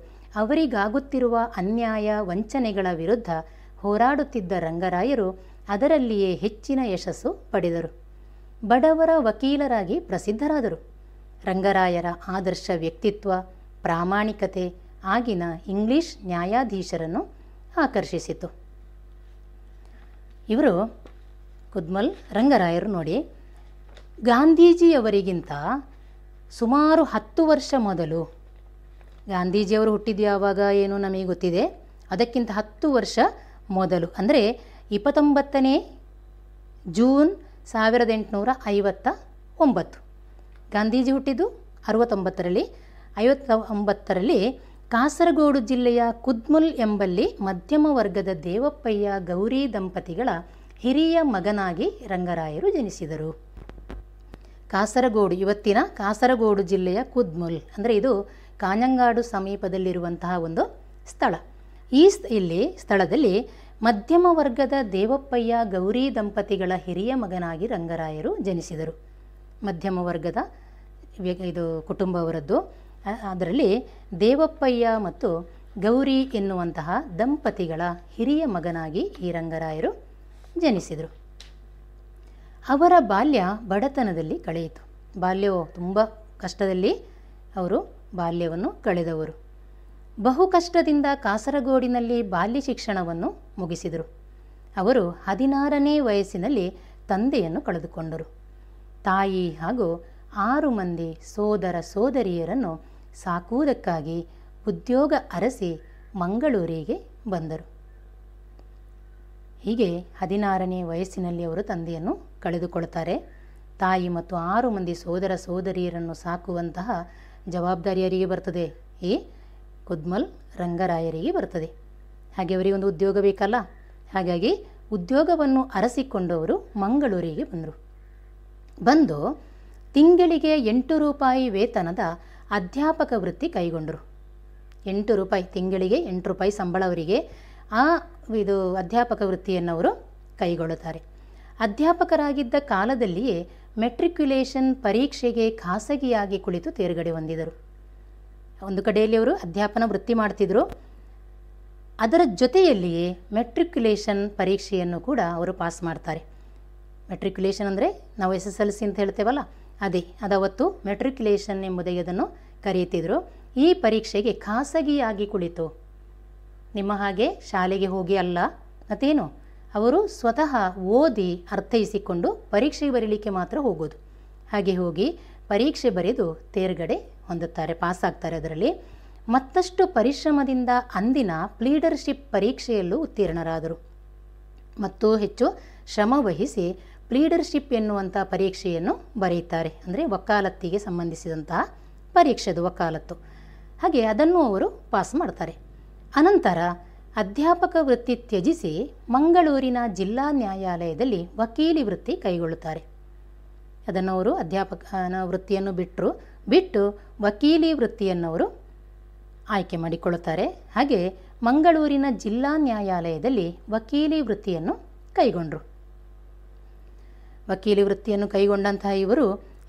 ಅವರಿಗಾಗುತ್ತಿರುವ ಅನ್ಯಾಯ ವಂಚನೆಗಳ ವಿರುದ್ಧ ಹೋರಾಡುತ್ತಿದ್ದ ರಂಗರಾಯರು ಅದರಲ್ಲಿಯೇ ಹೆಚ್ಚಿನ ಯಶಸ್ಸು ಪಡೆದರು ಬಡವರ ವಕೀಲರಾಗಿ ಪ್ರಸಿದ್ಧರಾದರು ರಂಗರಾಯರ ಆದರ್ಶ ವ್ಯಕ್ತಿತ್ವ ಪ್ರಾಮಾಣಿಕತೆ ಆಗಿನ ಇಂಗ್ಲಿಷ್ ನ್ಯಾಯಾಧೀಶರನ್ನು ಆಕರ್ಷಿಸಿತು ಇವರು ಕುದ್ಮಲ್ ರಂಗರಾಯರು ನೋಡಿ ಗಾಂಧೀಜಿಯವರಿಗಿಂತ ಸುಮಾರು ಹತ್ತು ವರ್ಷ ಮೊದಲು ಗಾಂಧೀಜಿಯವರು ಹುಟ್ಟಿದ್ದು ಯಾವಾಗ ಏನು ನಮಗೆ ಗೊತ್ತಿದೆ ಅದಕ್ಕಿಂತ ಹತ್ತು ವರ್ಷ ಮೊದಲು ಅಂದರೆ ಇಪ್ಪತ್ತೊಂಬತ್ತನೇ ಜೂನ್ ಸಾವಿರದ ಎಂಟುನೂರ ಐವತ್ತ ಒಂಬತ್ತು ಗಾಂಧೀಜಿ ಹುಟ್ಟಿದ್ದು ಅರವತ್ತೊಂಬತ್ತರಲ್ಲಿ ಐವತ್ತ ಒಂಬತ್ತರಲ್ಲಿ ಕಾಸರಗೋಡು ಜಿಲ್ಲೆಯ ಕುದ್ಮುಲ್ ಎಂಬಲ್ಲಿ ಮಧ್ಯಮ ವರ್ಗದ ದೇವಪ್ಪಯ್ಯ ಗೌರಿ ದಂಪತಿಗಳ ಹಿರಿಯ ಮಗನಾಗಿ ರಂಗರಾಯರು ಜನಿಸಿದರು ಕಾಸರಗೋಡು ಇವತ್ತಿನ ಕಾಸರಗೋಡು ಜಿಲ್ಲೆಯ ಕುದ್ಮುಲ್ ಅಂದರೆ ಇದು ಕಾಂಜಂಗಾಡು ಸಮೀಪದಲ್ಲಿರುವಂತಹ ಒಂದು ಸ್ಥಳ ಈ ಇಲ್ಲಿ ಸ್ಥಳದಲ್ಲಿ ಮಧ್ಯಮ ವರ್ಗದ ದೇವಪ್ಪಯ್ಯ ಗೌರಿ ದಂಪತಿಗಳ ಹಿರಿಯ ಮಗನಾಗಿ ರಂಗರಾಯರು ಜನಿಸಿದರು ಮಧ್ಯಮ ವರ್ಗದ ಇದು ಕುಟುಂಬವರದ್ದು ಅದರಲ್ಲಿ ದೇವಪ್ಪಯ್ಯ ಮತ್ತು ಗೌರಿ ಎನ್ನುವಂತಹ ದಂಪತಿಗಳ ಹಿರಿಯ ಮಗನಾಗಿ ಈ ರಂಗರಾಯರು ಜನಿಸಿದರು ಅವರ ಬಾಲ್ಯ ಬಡತನದಲ್ಲಿ ಕಳೆಯಿತು ಬಾಲ್ಯವು ತುಂಬ ಕಷ್ಟದಲ್ಲಿ ಅವರು ಬಾಲ್ಯವನ್ನು ಕಳೆದವರು ಬಹು ಕಷ್ಟದಿಂದ ಕಾಸರಗೋಡಿನಲ್ಲಿ ಬಾಲ್ಯ ಶಿಕ್ಷಣವನ್ನು ಮುಗಿಸಿದರು ಅವರು ಹದಿನಾರನೇ ವಯಸ್ಸಿನಲ್ಲಿ ತಂದೆಯನ್ನು ಕಳೆದುಕೊಂಡರು ತಾಯಿ ಹಾಗೂ ಆರು ಮಂದಿ ಸೋದರ ಸೋದರಿಯರನ್ನು ಸಾಕುವುದಕ್ಕಾಗಿ ಉದ್ಯೋಗ ಅರಸಿ ಮಂಗಳೂರಿಗೆ ಬಂದರು ಹೀಗೆ ಹದಿನಾರನೇ ವಯಸ್ಸಿನಲ್ಲಿ ಅವರು ತಂದೆಯನ್ನು ಕಳೆದುಕೊಳ್ತಾರೆ ತಾಯಿ ಮತ್ತು ಆರು ಮಂದಿ ಸೋದರ ಸೋದರಿಯರನ್ನು ಸಾಕುವಂತಹ ಜವಾಬ್ದಾರಿಯರಿಗೆ ಬರ್ತದೆ ಈ ಕುದ್ಮಲ್ ರಂಗರಾಯರಿಗೆ ಬರ್ತದೆ ಹಾಗೆ ಅವರಿಗೆ ಒಂದು ಉದ್ಯೋಗ ಬೇಕಲ್ಲ ಹಾಗಾಗಿ ಉದ್ಯೋಗವನ್ನು ಅರಸಿಕೊಂಡವರು ಮಂಗಳೂರಿಗೆ ಬಂದರು ಬಂದು ತಿಂಗಳಿಗೆ ಎಂಟು ರೂಪಾಯಿ ವೇತನದ ಅಧ್ಯಾಪಕ ವೃತ್ತಿ ಕೈಗೊಂಡರು ಎಂಟು ರೂಪಾಯಿ ತಿಂಗಳಿಗೆ ಎಂಟು ರೂಪಾಯಿ ಸಂಬಳ ಅವರಿಗೆ ಆ ಇದು ಅಧ್ಯಾಪಕ ವೃತ್ತಿಯನ್ನು ಅವರು ಕೈಗೊಳ್ಳುತ್ತಾರೆ ಅಧ್ಯಾಪಕರಾಗಿದ್ದ ಕಾಲದಲ್ಲಿಯೇ ಮೆಟ್ರಿಕ್ಯುಲೇಷನ್ ಪರೀಕ್ಷೆಗೆ ಖಾಸಗಿಯಾಗಿ ಕುಳಿತು ತೇರ್ಗಡೆ ಹೊಂದಿದರು ಒಂದು ಕಡೆಯಲ್ಲಿ ಅವರು ಅಧ್ಯಾಪನ ವೃತ್ತಿ ಮಾಡ್ತಿದ್ರು ಅದರ ಜೊತೆಯಲ್ಲಿಯೇ ಮೆಟ್ರಿಕ್ಯುಲೇಷನ್ ಪರೀಕ್ಷೆಯನ್ನು ಕೂಡ ಅವರು ಪಾಸ್ ಮಾಡ್ತಾರೆ ಮೆಟ್ರಿಕ್ಯುಲೇಷನ್ ಅಂದರೆ ನಾವು ಎಸ್ ಎಸ್ ಎಲ್ ಸಿ ಅಂತ ಹೇಳ್ತೇವಲ್ಲ ಅದೇ ಅದವತ್ತು ಮೆಟ್ರಿಕ್ಯುಲೇಷನ್ ಎಂಬುದಾಗಿ ಅದನ್ನು ಕರೆಯುತ್ತಿದ್ದರು ಈ ಪರೀಕ್ಷೆಗೆ ಖಾಸಗಿಯಾಗಿ ಕುಳಿತು ನಿಮ್ಮ ಹಾಗೆ ಶಾಲೆಗೆ ಹೋಗಿ ಅಲ್ಲ ಮತ್ತೇನು ಅವರು ಸ್ವತಃ ಓದಿ ಅರ್ಥೈಸಿಕೊಂಡು ಪರೀಕ್ಷೆ ಬರೀಲಿಕ್ಕೆ ಮಾತ್ರ ಹೋಗೋದು ಹಾಗೆ ಹೋಗಿ ಪರೀಕ್ಷೆ ಬರೆದು ತೇರ್ಗಡೆ ಹೊಂದುತ್ತಾರೆ ಪಾಸಾಗ್ತಾರೆ ಅದರಲ್ಲಿ ಮತ್ತಷ್ಟು ಪರಿಶ್ರಮದಿಂದ ಅಂದಿನ ಪ್ಲೀಡರ್ಶಿಪ್ ಪರೀಕ್ಷೆಯಲ್ಲೂ ಉತ್ತೀರ್ಣರಾದರು ಮತ್ತು ಹೆಚ್ಚು ಶ್ರಮವಹಿಸಿ ಲೀಡರ್ಶಿಪ್ ಎನ್ನುವಂಥ ಪರೀಕ್ಷೆಯನ್ನು ಬರೆಯುತ್ತಾರೆ ಅಂದರೆ ವಕಾಲತ್ತಿಗೆ ಸಂಬಂಧಿಸಿದಂತಹ ಪರೀಕ್ಷೆದು ವಕಾಲತ್ತು ಹಾಗೆ ಅದನ್ನು ಅವರು ಪಾಸ್ ಮಾಡ್ತಾರೆ ಅನಂತರ ಅಧ್ಯಾಪಕ ವೃತ್ತಿ ತ್ಯಜಿಸಿ ಮಂಗಳೂರಿನ ಜಿಲ್ಲಾ ನ್ಯಾಯಾಲಯದಲ್ಲಿ ವಕೀಲಿ ವೃತ್ತಿ ಕೈಗೊಳ್ಳುತ್ತಾರೆ ಅದನ್ನು ಅವರು ಅಧ್ಯಾಪಕನ ವೃತ್ತಿಯನ್ನು ಬಿಟ್ಟರು ಬಿಟ್ಟು ವಕೀಲಿ ವೃತ್ತಿಯನ್ನವರು ಆಯ್ಕೆ ಮಾಡಿಕೊಳ್ಳುತ್ತಾರೆ ಹಾಗೆ ಮಂಗಳೂರಿನ ಜಿಲ್ಲಾ ನ್ಯಾಯಾಲಯದಲ್ಲಿ ವಕೀಲಿ ವೃತ್ತಿಯನ್ನು ಕೈಗೊಂಡರು ವಕೀಲಿ ವೃತ್ತಿಯನ್ನು ಕೈಗೊಂಡಂತಹ ಇವರು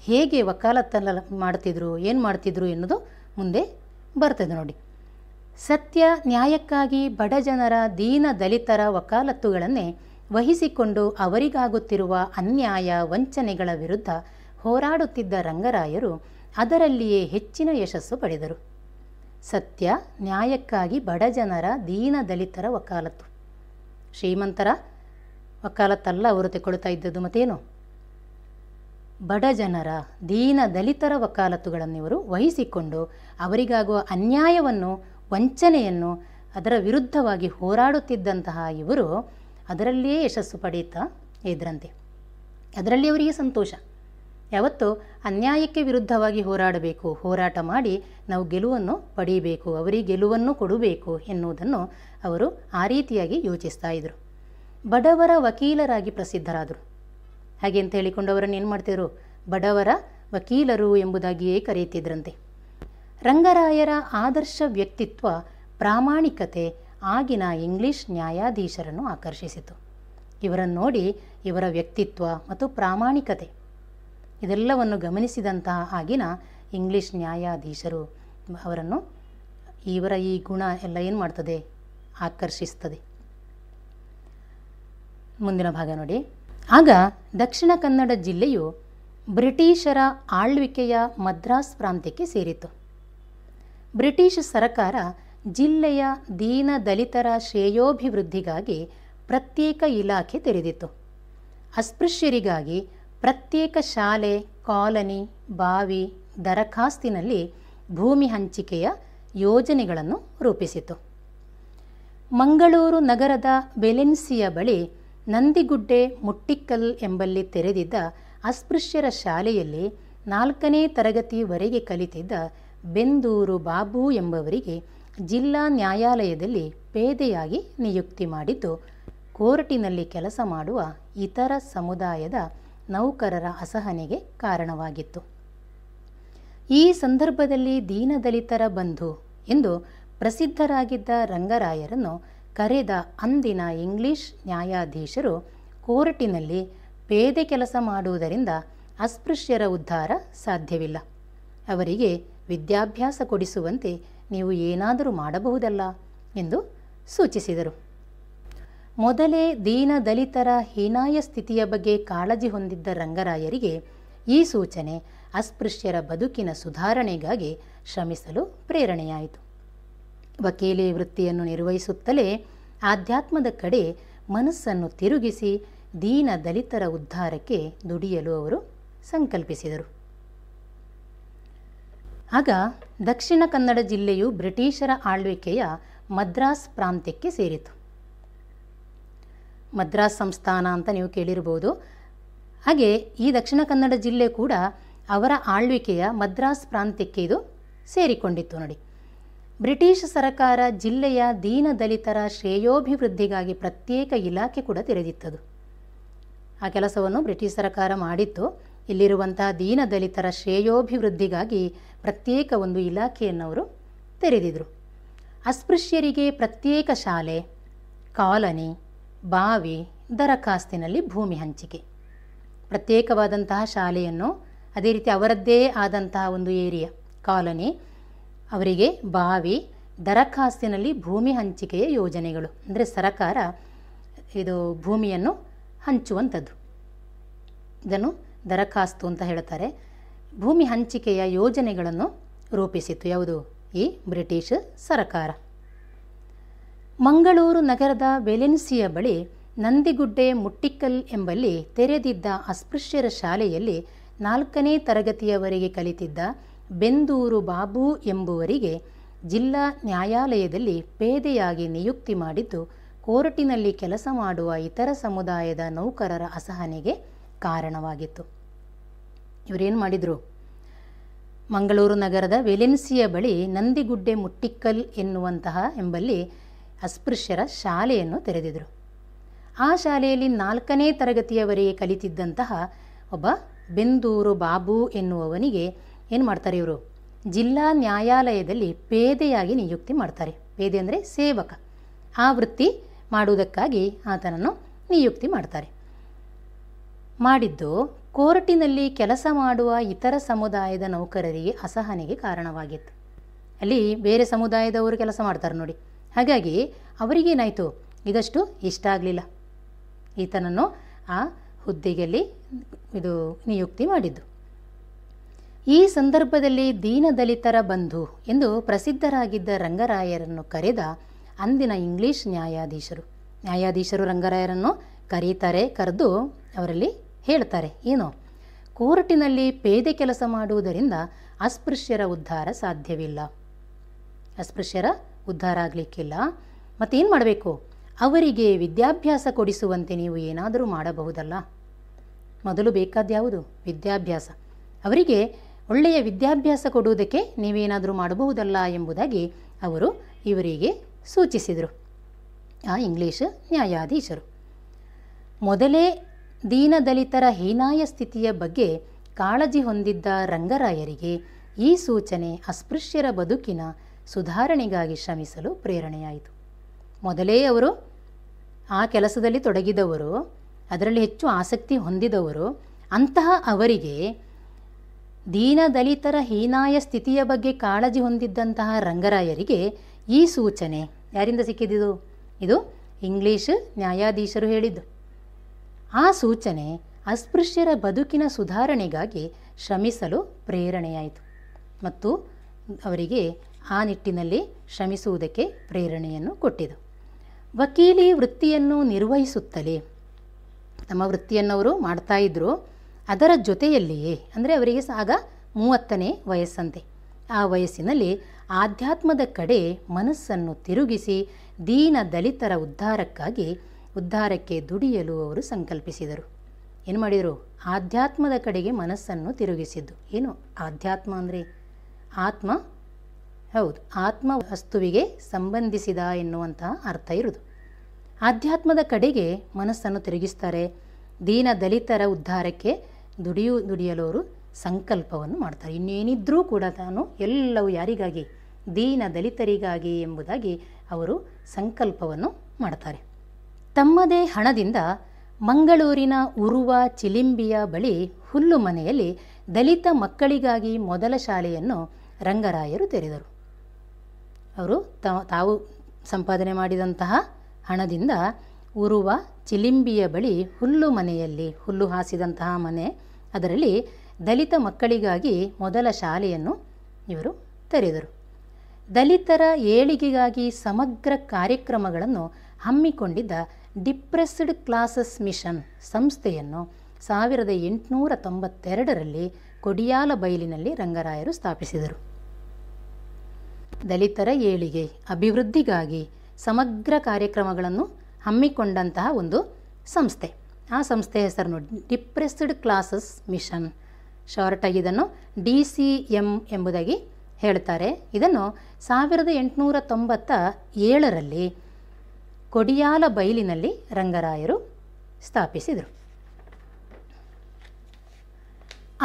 ಹೇಗೆ ವಕಾಲತ್ತಲ್ಲ ಮಾಡ್ತಿದ್ರು ಏನು ಮಾಡ್ತಿದ್ರು ಎನ್ನುವುದು ಮುಂದೆ ಬರ್ತದೆ ನೋಡಿ ಸತ್ಯ ನ್ಯಾಯಕ್ಕಾಗಿ ಬಡ ಜನರ ದೀನ ದಲಿತರ ವಕಾಲತ್ತುಗಳನ್ನೇ ವಹಿಸಿಕೊಂಡು ಅವರಿಗಾಗುತ್ತಿರುವ ಅನ್ಯಾಯ ವಂಚನೆಗಳ ವಿರುದ್ಧ ಹೋರಾಡುತ್ತಿದ್ದ ರಂಗರಾಯರು ಅದರಲ್ಲಿಯೇ ಹೆಚ್ಚಿನ ಯಶಸ್ಸು ಪಡೆದರು ಸತ್ಯ ನ್ಯಾಯಕ್ಕಾಗಿ ಬಡ ಜನರ ದೀನ ದಲಿತರ ವಕಾಲತ್ತು ಶ್ರೀಮಂತರ ವಕಾಲತ್ತಲ್ಲ ಅವರು ತೆಕೊಳ್ತಾ ಇದ್ದದ್ದು ಮತ್ತೇನು ಬಡ ಜನರ ದೀನ ದಲಿತರ ವಕಾಲತ್ತುಗಳನ್ನು ಇವರು ವಹಿಸಿಕೊಂಡು ಅವರಿಗಾಗುವ ಅನ್ಯಾಯವನ್ನು ವಂಚನೆಯನ್ನು ಅದರ ವಿರುದ್ಧವಾಗಿ ಹೋರಾಡುತ್ತಿದ್ದಂತಹ ಇವರು ಅದರಲ್ಲಿಯೇ ಯಶಸ್ಸು ಪಡೆಯುತ್ತಾ ಇದ್ರಂತೆ ಅದರಲ್ಲಿ ಅವರಿಗೆ ಸಂತೋಷ ಯಾವತ್ತು ಅನ್ಯಾಯಕ್ಕೆ ವಿರುದ್ಧವಾಗಿ ಹೋರಾಡಬೇಕು ಹೋರಾಟ ಮಾಡಿ ನಾವು ಗೆಲುವನ್ನು ಪಡೀಬೇಕು ಅವರಿಗೆ ಗೆಲುವನ್ನು ಕೊಡಬೇಕು ಎನ್ನುವುದನ್ನು ಅವರು ಆ ರೀತಿಯಾಗಿ ಯೋಚಿಸ್ತಾ ಇದ್ದರು ಬಡವರ ವಕೀಲರಾಗಿ ಪ್ರಸಿದ್ಧರಾದರು ಹಾಗೆ ಅಂತ ಹೇಳಿಕೊಂಡು ಅವರನ್ನು ಏನು ಮಾಡ್ತಿದ್ರು ಬಡವರ ವಕೀಲರು ಎಂಬುದಾಗಿಯೇ ಕರೆಯುತ್ತಿದ್ದರಂತೆ ರಂಗರಾಯರ ಆದರ್ಶ ವ್ಯಕ್ತಿತ್ವ ಪ್ರಾಮಾಣಿಕತೆ ಆಗಿನ ಇಂಗ್ಲಿಷ್ ನ್ಯಾಯಾಧೀಶರನ್ನು ಆಕರ್ಷಿಸಿತು ಇವರನ್ನು ನೋಡಿ ಇವರ ವ್ಯಕ್ತಿತ್ವ ಮತ್ತು ಪ್ರಾಮಾಣಿಕತೆ ಇದೆಲ್ಲವನ್ನು ಗಮನಿಸಿದಂತಹ ಆಗಿನ ಇಂಗ್ಲಿಷ್ ನ್ಯಾಯಾಧೀಶರು ಅವರನ್ನು ಇವರ ಈ ಗುಣ ಎಲ್ಲ ಏನು ಮಾಡ್ತದೆ ಆಕರ್ಷಿಸ್ತದೆ ಮುಂದಿನ ಭಾಗ ನೋಡಿ ಆಗ ದಕ್ಷಿಣ ಕನ್ನಡ ಜಿಲ್ಲೆಯು ಬ್ರಿಟಿಷರ ಆಳ್ವಿಕೆಯ ಮದ್ರಾಸ್ ಪ್ರಾಂತ್ಯಕ್ಕೆ ಸೇರಿತು ಬ್ರಿಟಿಷ್ ಸರಕಾರ ಜಿಲ್ಲೆಯ ದೀನ ದಲಿತರ ಶ್ರೇಯೋಭಿವೃದ್ಧಿಗಾಗಿ ಪ್ರತ್ಯೇಕ ಇಲಾಖೆ ತೆರೆದಿತ್ತು ಅಸ್ಪೃಶ್ಯರಿಗಾಗಿ ಪ್ರತ್ಯೇಕ ಶಾಲೆ ಕಾಲನಿ ಬಾವಿ ದರಖಾಸ್ತಿನಲ್ಲಿ ಭೂಮಿ ಹಂಚಿಕೆಯ ಯೋಜನೆಗಳನ್ನು ರೂಪಿಸಿತು ಮಂಗಳೂರು ನಗರದ ಬೆಲೆನ್ಸಿಯ ಬಳಿ ನಂದಿಗುಡ್ಡೆ ಮುಟ್ಟಿಕ್ಕಲ್ ಎಂಬಲ್ಲಿ ತೆರೆದಿದ್ದ ಅಸ್ಪೃಶ್ಯರ ಶಾಲೆಯಲ್ಲಿ ನಾಲ್ಕನೇ ತರಗತಿವರೆಗೆ ಕಲಿತಿದ್ದ ಬೆಂದೂರು ಬಾಬು ಎಂಬವರಿಗೆ ಜಿಲ್ಲಾ ನ್ಯಾಯಾಲಯದಲ್ಲಿ ಪೇದೆಯಾಗಿ ನಿಯುಕ್ತಿ ಮಾಡಿದ್ದು ಕೋರ್ಟಿನಲ್ಲಿ ಕೆಲಸ ಮಾಡುವ ಇತರ ಸಮುದಾಯದ ನೌಕರರ ಅಸಹನೆಗೆ ಕಾರಣವಾಗಿತ್ತು ಈ ಸಂದರ್ಭದಲ್ಲಿ ದೀನದಲಿತರ ಬಂಧು ಎಂದು ಪ್ರಸಿದ್ಧರಾಗಿದ್ದ ರಂಗರಾಯರನ್ನು ಕರೆದ ಅಂದಿನ ಇಂಗ್ಲಿಷ್ ನ್ಯಾಯಾಧೀಶರು ಕೋರ್ಟಿನಲ್ಲಿ ಪೇದೆ ಕೆಲಸ ಮಾಡುವುದರಿಂದ ಅಸ್ಪೃಶ್ಯರ ಉದ್ಧಾರ ಸಾಧ್ಯವಿಲ್ಲ ಅವರಿಗೆ ವಿದ್ಯಾಭ್ಯಾಸ ಕೊಡಿಸುವಂತೆ ನೀವು ಏನಾದರೂ ಮಾಡಬಹುದಲ್ಲ ಎಂದು ಸೂಚಿಸಿದರು ಮೊದಲೇ ದೀನ ದಲಿತರ ಹೀನಾಯ ಸ್ಥಿತಿಯ ಬಗ್ಗೆ ಕಾಳಜಿ ಹೊಂದಿದ್ದ ರಂಗರಾಯರಿಗೆ ಈ ಸೂಚನೆ ಅಸ್ಪೃಶ್ಯರ ಬದುಕಿನ ಸುಧಾರಣೆಗಾಗಿ ಶ್ರಮಿಸಲು ಪ್ರೇರಣೆಯಾಯಿತು ವಕೀಲಿ ವೃತ್ತಿಯನ್ನು ನಿರ್ವಹಿಸುತ್ತಲೇ ಆಧ್ಯಾತ್ಮದ ಕಡೆ ಮನಸ್ಸನ್ನು ತಿರುಗಿಸಿ ದೀನ ದಲಿತರ ಉದ್ಧಾರಕ್ಕೆ ದುಡಿಯಲು ಅವರು ಸಂಕಲ್ಪಿಸಿದರು ಆಗ ದಕ್ಷಿಣ ಕನ್ನಡ ಜಿಲ್ಲೆಯು ಬ್ರಿಟಿಷರ ಆಳ್ವಿಕೆಯ ಮದ್ರಾಸ್ ಪ್ರಾಂತ್ಯಕ್ಕೆ ಸೇರಿತು ಮದ್ರಾಸ್ ಸಂಸ್ಥಾನ ಅಂತ ನೀವು ಕೇಳಿರ್ಬೋದು ಹಾಗೆ ಈ ದಕ್ಷಿಣ ಕನ್ನಡ ಜಿಲ್ಲೆ ಕೂಡ ಅವರ ಆಳ್ವಿಕೆಯ ಮದ್ರಾಸ್ ಪ್ರಾಂತ್ಯಕ್ಕೆ ಇದು ಸೇರಿಕೊಂಡಿತ್ತು ನೋಡಿ ಬ್ರಿಟಿಷ್ ಸರಕಾರ ಜಿಲ್ಲೆಯ ದೀನದಲಿತರ ಶ್ರೇಯೋಭಿವೃದ್ಧಿಗಾಗಿ ಪ್ರತ್ಯೇಕ ಇಲಾಖೆ ಕೂಡ ತೆರೆದಿತ್ತದು ಆ ಕೆಲಸವನ್ನು ಬ್ರಿಟಿಷ್ ಸರಕಾರ ಮಾಡಿತ್ತು ಇಲ್ಲಿರುವಂತಹ ದೀನದಲಿತರ ಶ್ರೇಯೋಭಿವೃದ್ಧಿಗಾಗಿ ಪ್ರತ್ಯೇಕ ಒಂದು ಇಲಾಖೆಯನ್ನು ಅವರು ತೆರೆದಿದ್ರು ಅಸ್ಪೃಶ್ಯರಿಗೆ ಪ್ರತ್ಯೇಕ ಶಾಲೆ ಕಾಲನಿ ಬಾವಿ ದರಖಾಸ್ತಿನಲ್ಲಿ ಭೂಮಿ ಹಂಚಿಕೆ ಪ್ರತ್ಯೇಕವಾದಂತಹ ಶಾಲೆಯನ್ನು ಅದೇ ರೀತಿ ಅವರದ್ದೇ ಆದಂತಹ ಒಂದು ಏರಿಯಾ ಕಾಲನಿ ಅವರಿಗೆ ಬಾವಿ ದರಖಾಸ್ತಿನಲ್ಲಿ ಭೂಮಿ ಹಂಚಿಕೆಯ ಯೋಜನೆಗಳು ಅಂದರೆ ಸರಕಾರ ಇದು ಭೂಮಿಯನ್ನು ಹಂಚುವಂಥದ್ದು ಇದನ್ನು ದರಖಾಸ್ತು ಅಂತ ಹೇಳ್ತಾರೆ ಭೂಮಿ ಹಂಚಿಕೆಯ ಯೋಜನೆಗಳನ್ನು ರೂಪಿಸಿತು ಯಾವುದು ಈ ಬ್ರಿಟಿಷ್ ಸರಕಾರ ಮಂಗಳೂರು ನಗರದ ವೆಲೆನ್ಸಿಯ ಬಳಿ ನಂದಿಗುಡ್ಡೆ ಮುಟ್ಟಿಕಲ್ ಎಂಬಲ್ಲಿ ತೆರೆದಿದ್ದ ಅಸ್ಪೃಶ್ಯರ ಶಾಲೆಯಲ್ಲಿ ನಾಲ್ಕನೇ ತರಗತಿಯವರೆಗೆ ಕಲಿತಿದ್ದ ಬೆಂದೂರು ಬಾಬು ಎಂಬುವರಿಗೆ ಜಿಲ್ಲಾ ನ್ಯಾಯಾಲಯದಲ್ಲಿ ಪೇದೆಯಾಗಿ ನಿಯುಕ್ತಿ ಮಾಡಿದ್ದು ಕೋರ್ಟಿನಲ್ಲಿ ಕೆಲಸ ಮಾಡುವ ಇತರ ಸಮುದಾಯದ ನೌಕರರ ಅಸಹನೆಗೆ ಕಾರಣವಾಗಿತ್ತು ಇವರೇನು ಮಾಡಿದರು ಮಂಗಳೂರು ನಗರದ ವೆಲೆನ್ಸಿಯ ಬಳಿ ನಂದಿಗುಡ್ಡೆ ಮುಟ್ಟಿಕ್ಕಲ್ ಎನ್ನುವಂತಹ ಎಂಬಲ್ಲಿ ಅಸ್ಪೃಶ್ಯರ ಶಾಲೆಯನ್ನು ತೆರೆದಿದರು ಆ ಶಾಲೆಯಲ್ಲಿ ನಾಲ್ಕನೇ ತರಗತಿಯವರೆಗೆ ಕಲಿತಿದ್ದಂತಹ ಒಬ್ಬ ಬೆಂದೂರು ಬಾಬು ಎನ್ನುವವನಿಗೆ ಏನು ಮಾಡ್ತಾರೆ ಇವರು ಜಿಲ್ಲಾ ನ್ಯಾಯಾಲಯದಲ್ಲಿ ಪೇದೆಯಾಗಿ ನಿಯುಕ್ತಿ ಮಾಡ್ತಾರೆ ಪೇದೆ ಅಂದರೆ ಸೇವಕ ಆ ವೃತ್ತಿ ಮಾಡುವುದಕ್ಕಾಗಿ ಆತನನ್ನು ನಿಯುಕ್ತಿ ಮಾಡ್ತಾರೆ ಮಾಡಿದ್ದು ಕೋರ್ಟಿನಲ್ಲಿ ಕೆಲಸ ಮಾಡುವ ಇತರ ಸಮುದಾಯದ ನೌಕರರಿಗೆ ಅಸಹನೆಗೆ ಕಾರಣವಾಗಿತ್ತು ಅಲ್ಲಿ ಬೇರೆ ಸಮುದಾಯದವರು ಕೆಲಸ ಮಾಡ್ತಾರೆ ನೋಡಿ ಹಾಗಾಗಿ ಅವರಿಗೇನಾಯಿತು ಇದಷ್ಟು ಇಷ್ಟ ಆಗಲಿಲ್ಲ ಈತನನ್ನು ಆ ಹುದ್ದೆಯಲ್ಲಿ ಇದು ನಿಯುಕ್ತಿ ಮಾಡಿದ್ದು ಈ ಸಂದರ್ಭದಲ್ಲಿ ದೀನದಲಿತರ ಬಂಧು ಎಂದು ಪ್ರಸಿದ್ಧರಾಗಿದ್ದ ರಂಗರಾಯರನ್ನು ಕರೆದ ಅಂದಿನ ಇಂಗ್ಲಿಷ್ ನ್ಯಾಯಾಧೀಶರು ನ್ಯಾಯಾಧೀಶರು ರಂಗರಾಯರನ್ನು ಕರೀತಾರೆ ಕರೆದು ಅವರಲ್ಲಿ ಹೇಳ್ತಾರೆ ಏನು ಕೋರ್ಟಿನಲ್ಲಿ ಪೇದೆ ಕೆಲಸ ಮಾಡುವುದರಿಂದ ಅಸ್ಪೃಶ್ಯರ ಉದ್ಧಾರ ಸಾಧ್ಯವಿಲ್ಲ ಅಸ್ಪೃಶ್ಯರ ಉದ್ಧಾರ ಆಗಲಿಕ್ಕಿಲ್ಲ ಮತ್ತೇನು ಮಾಡಬೇಕು ಅವರಿಗೆ ವಿದ್ಯಾಭ್ಯಾಸ ಕೊಡಿಸುವಂತೆ ನೀವು ಏನಾದರೂ ಮಾಡಬಹುದಲ್ಲ ಮೊದಲು ಬೇಕಾದ್ಯಾವುದು ವಿದ್ಯಾಭ್ಯಾಸ ಅವರಿಗೆ ಒಳ್ಳೆಯ ವಿದ್ಯಾಭ್ಯಾಸ ಕೊಡುವುದಕ್ಕೆ ನೀವೇನಾದರೂ ಮಾಡಬಹುದಲ್ಲ ಎಂಬುದಾಗಿ ಅವರು ಇವರಿಗೆ ಸೂಚಿಸಿದರು ಆ ಇಂಗ್ಲಿಷ್ ನ್ಯಾಯಾಧೀಶರು ಮೊದಲೇ ದೀನದಲಿತರ ಹೀನಾಯ ಸ್ಥಿತಿಯ ಬಗ್ಗೆ ಕಾಳಜಿ ಹೊಂದಿದ್ದ ರಂಗರಾಯರಿಗೆ ಈ ಸೂಚನೆ ಅಸ್ಪೃಶ್ಯರ ಬದುಕಿನ ಸುಧಾರಣೆಗಾಗಿ ಶ್ರಮಿಸಲು ಪ್ರೇರಣೆಯಾಯಿತು ಮೊದಲೇ ಅವರು ಆ ಕೆಲಸದಲ್ಲಿ ತೊಡಗಿದವರು ಅದರಲ್ಲಿ ಹೆಚ್ಚು ಆಸಕ್ತಿ ಹೊಂದಿದವರು ಅಂತಹ ಅವರಿಗೆ ದೀನದಲಿತರ ಹೀನಾಯ ಸ್ಥಿತಿಯ ಬಗ್ಗೆ ಕಾಳಜಿ ಹೊಂದಿದ್ದಂತಹ ರಂಗರಾಯರಿಗೆ ಈ ಸೂಚನೆ ಯಾರಿಂದ ಸಿಕ್ಕಿದಿದು ಇದು ಇಂಗ್ಲಿಷ್ ನ್ಯಾಯಾಧೀಶರು ಹೇಳಿದ್ದು ಆ ಸೂಚನೆ ಅಸ್ಪೃಶ್ಯರ ಬದುಕಿನ ಸುಧಾರಣೆಗಾಗಿ ಶ್ರಮಿಸಲು ಪ್ರೇರಣೆಯಾಯಿತು ಮತ್ತು ಅವರಿಗೆ ಆ ನಿಟ್ಟಿನಲ್ಲಿ ಶ್ರಮಿಸುವುದಕ್ಕೆ ಪ್ರೇರಣೆಯನ್ನು ಕೊಟ್ಟಿತು ವಕೀಲಿ ವೃತ್ತಿಯನ್ನು ನಿರ್ವಹಿಸುತ್ತಲೇ ತಮ್ಮ ವೃತ್ತಿಯನ್ನವರು ಇದ್ದರು ಅದರ ಜೊತೆಯಲ್ಲಿಯೇ ಅಂದರೆ ಅವರಿಗೆ ಆಗ ಮೂವತ್ತನೇ ವಯಸ್ಸಂತೆ ಆ ವಯಸ್ಸಿನಲ್ಲಿ ಆಧ್ಯಾತ್ಮದ ಕಡೆ ಮನಸ್ಸನ್ನು ತಿರುಗಿಸಿ ದೀನ ದಲಿತರ ಉದ್ಧಾರಕ್ಕಾಗಿ ಉದ್ಧಾರಕ್ಕೆ ದುಡಿಯಲು ಅವರು ಸಂಕಲ್ಪಿಸಿದರು ಏನು ಮಾಡಿದರು ಆಧ್ಯಾತ್ಮದ ಕಡೆಗೆ ಮನಸ್ಸನ್ನು ತಿರುಗಿಸಿದ್ದು ಏನು ಆಧ್ಯಾತ್ಮ ಅಂದರೆ ಆತ್ಮ ಹೌದು ಆತ್ಮ ವಸ್ತುವಿಗೆ ಸಂಬಂಧಿಸಿದ ಎನ್ನುವಂತಹ ಅರ್ಥ ಇರುವುದು ಆಧ್ಯಾತ್ಮದ ಕಡೆಗೆ ಮನಸ್ಸನ್ನು ತಿರುಗಿಸ್ತಾರೆ ದೀನ ದಲಿತರ ಉದ್ಧಾರಕ್ಕೆ ದುಡಿಯು ದುಡಿಯಲು ಅವರು ಸಂಕಲ್ಪವನ್ನು ಮಾಡ್ತಾರೆ ಇನ್ನೇನಿದ್ರೂ ಕೂಡ ತಾನು ಎಲ್ಲವೂ ಯಾರಿಗಾಗಿ ದೀನ ದಲಿತರಿಗಾಗಿ ಎಂಬುದಾಗಿ ಅವರು ಸಂಕಲ್ಪವನ್ನು ಮಾಡ್ತಾರೆ ತಮ್ಮದೇ ಹಣದಿಂದ ಮಂಗಳೂರಿನ ಉರುವ ಚಿಲಿಂಬಿಯ ಬಳಿ ಹುಲ್ಲು ಮನೆಯಲ್ಲಿ ದಲಿತ ಮಕ್ಕಳಿಗಾಗಿ ಮೊದಲ ಶಾಲೆಯನ್ನು ರಂಗರಾಯರು ತೆರೆದರು ಅವರು ತಾವು ಸಂಪಾದನೆ ಮಾಡಿದಂತಹ ಹಣದಿಂದ ಉರುವ ಚಿಲಿಂಬಿಯ ಬಳಿ ಹುಲ್ಲು ಮನೆಯಲ್ಲಿ ಹುಲ್ಲು ಹಾಸಿದಂತಹ ಮನೆ ಅದರಲ್ಲಿ ದಲಿತ ಮಕ್ಕಳಿಗಾಗಿ ಮೊದಲ ಶಾಲೆಯನ್ನು ಇವರು ತೆರೆದರು ದಲಿತರ ಏಳಿಗೆಗಾಗಿ ಸಮಗ್ರ ಕಾರ್ಯಕ್ರಮಗಳನ್ನು ಹಮ್ಮಿಕೊಂಡಿದ್ದ ಡಿಪ್ರೆಸ್ಡ್ ಕ್ಲಾಸಸ್ ಮಿಷನ್ ಸಂಸ್ಥೆಯನ್ನು ಸಾವಿರದ ಎಂಟುನೂರ ತೊಂಬತ್ತೆರಡರಲ್ಲಿ ಕೊಡಿಯಾಲ ಬಯಲಿನಲ್ಲಿ ರಂಗರಾಯರು ಸ್ಥಾಪಿಸಿದರು ದಲಿತರ ಏಳಿಗೆ ಅಭಿವೃದ್ಧಿಗಾಗಿ ಸಮಗ್ರ ಕಾರ್ಯಕ್ರಮಗಳನ್ನು ಹಮ್ಮಿಕೊಂಡಂತಹ ಒಂದು ಸಂಸ್ಥೆ ಆ ಸಂಸ್ಥೆ ಹೆಸರು ಡಿಪ್ರೆಸ್ಡ್ ಕ್ಲಾಸಸ್ ಮಿಷನ್ ಶಾರ್ಟಾಗಿ ಇದನ್ನು ಡಿ ಸಿ ಎಂ ಎಂಬುದಾಗಿ ಹೇಳ್ತಾರೆ ಇದನ್ನು ಸಾವಿರದ ಎಂಟುನೂರ ತೊಂಬತ್ತ ಏಳರಲ್ಲಿ ಕೊಡಿಯಾಲ ಬೈಲಿನಲ್ಲಿ ರಂಗರಾಯರು ಸ್ಥಾಪಿಸಿದರು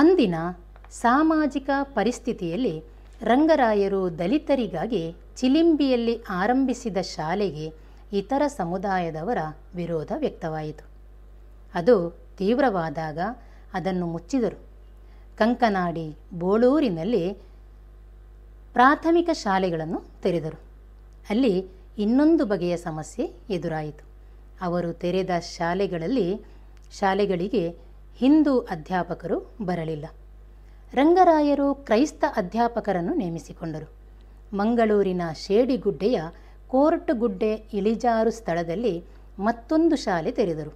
ಅಂದಿನ ಸಾಮಾಜಿಕ ಪರಿಸ್ಥಿತಿಯಲ್ಲಿ ರಂಗರಾಯರು ದಲಿತರಿಗಾಗಿ ಚಿಲಿಂಬಿಯಲ್ಲಿ ಆರಂಭಿಸಿದ ಶಾಲೆಗೆ ಇತರ ಸಮುದಾಯದವರ ವಿರೋಧ ವ್ಯಕ್ತವಾಯಿತು ಅದು ತೀವ್ರವಾದಾಗ ಅದನ್ನು ಮುಚ್ಚಿದರು ಕಂಕನಾಡಿ ಬೋಳೂರಿನಲ್ಲಿ ಪ್ರಾಥಮಿಕ ಶಾಲೆಗಳನ್ನು ತೆರೆದರು ಅಲ್ಲಿ ಇನ್ನೊಂದು ಬಗೆಯ ಸಮಸ್ಯೆ ಎದುರಾಯಿತು ಅವರು ತೆರೆದ ಶಾಲೆಗಳಲ್ಲಿ ಶಾಲೆಗಳಿಗೆ ಹಿಂದೂ ಅಧ್ಯಾಪಕರು ಬರಲಿಲ್ಲ ರಂಗರಾಯರು ಕ್ರೈಸ್ತ ಅಧ್ಯಾಪಕರನ್ನು ನೇಮಿಸಿಕೊಂಡರು ಮಂಗಳೂರಿನ ಶೇಡಿಗುಡ್ಡೆಯ ಗುಡ್ಡೆ ಇಳಿಜಾರು ಸ್ಥಳದಲ್ಲಿ ಮತ್ತೊಂದು ಶಾಲೆ ತೆರೆದರು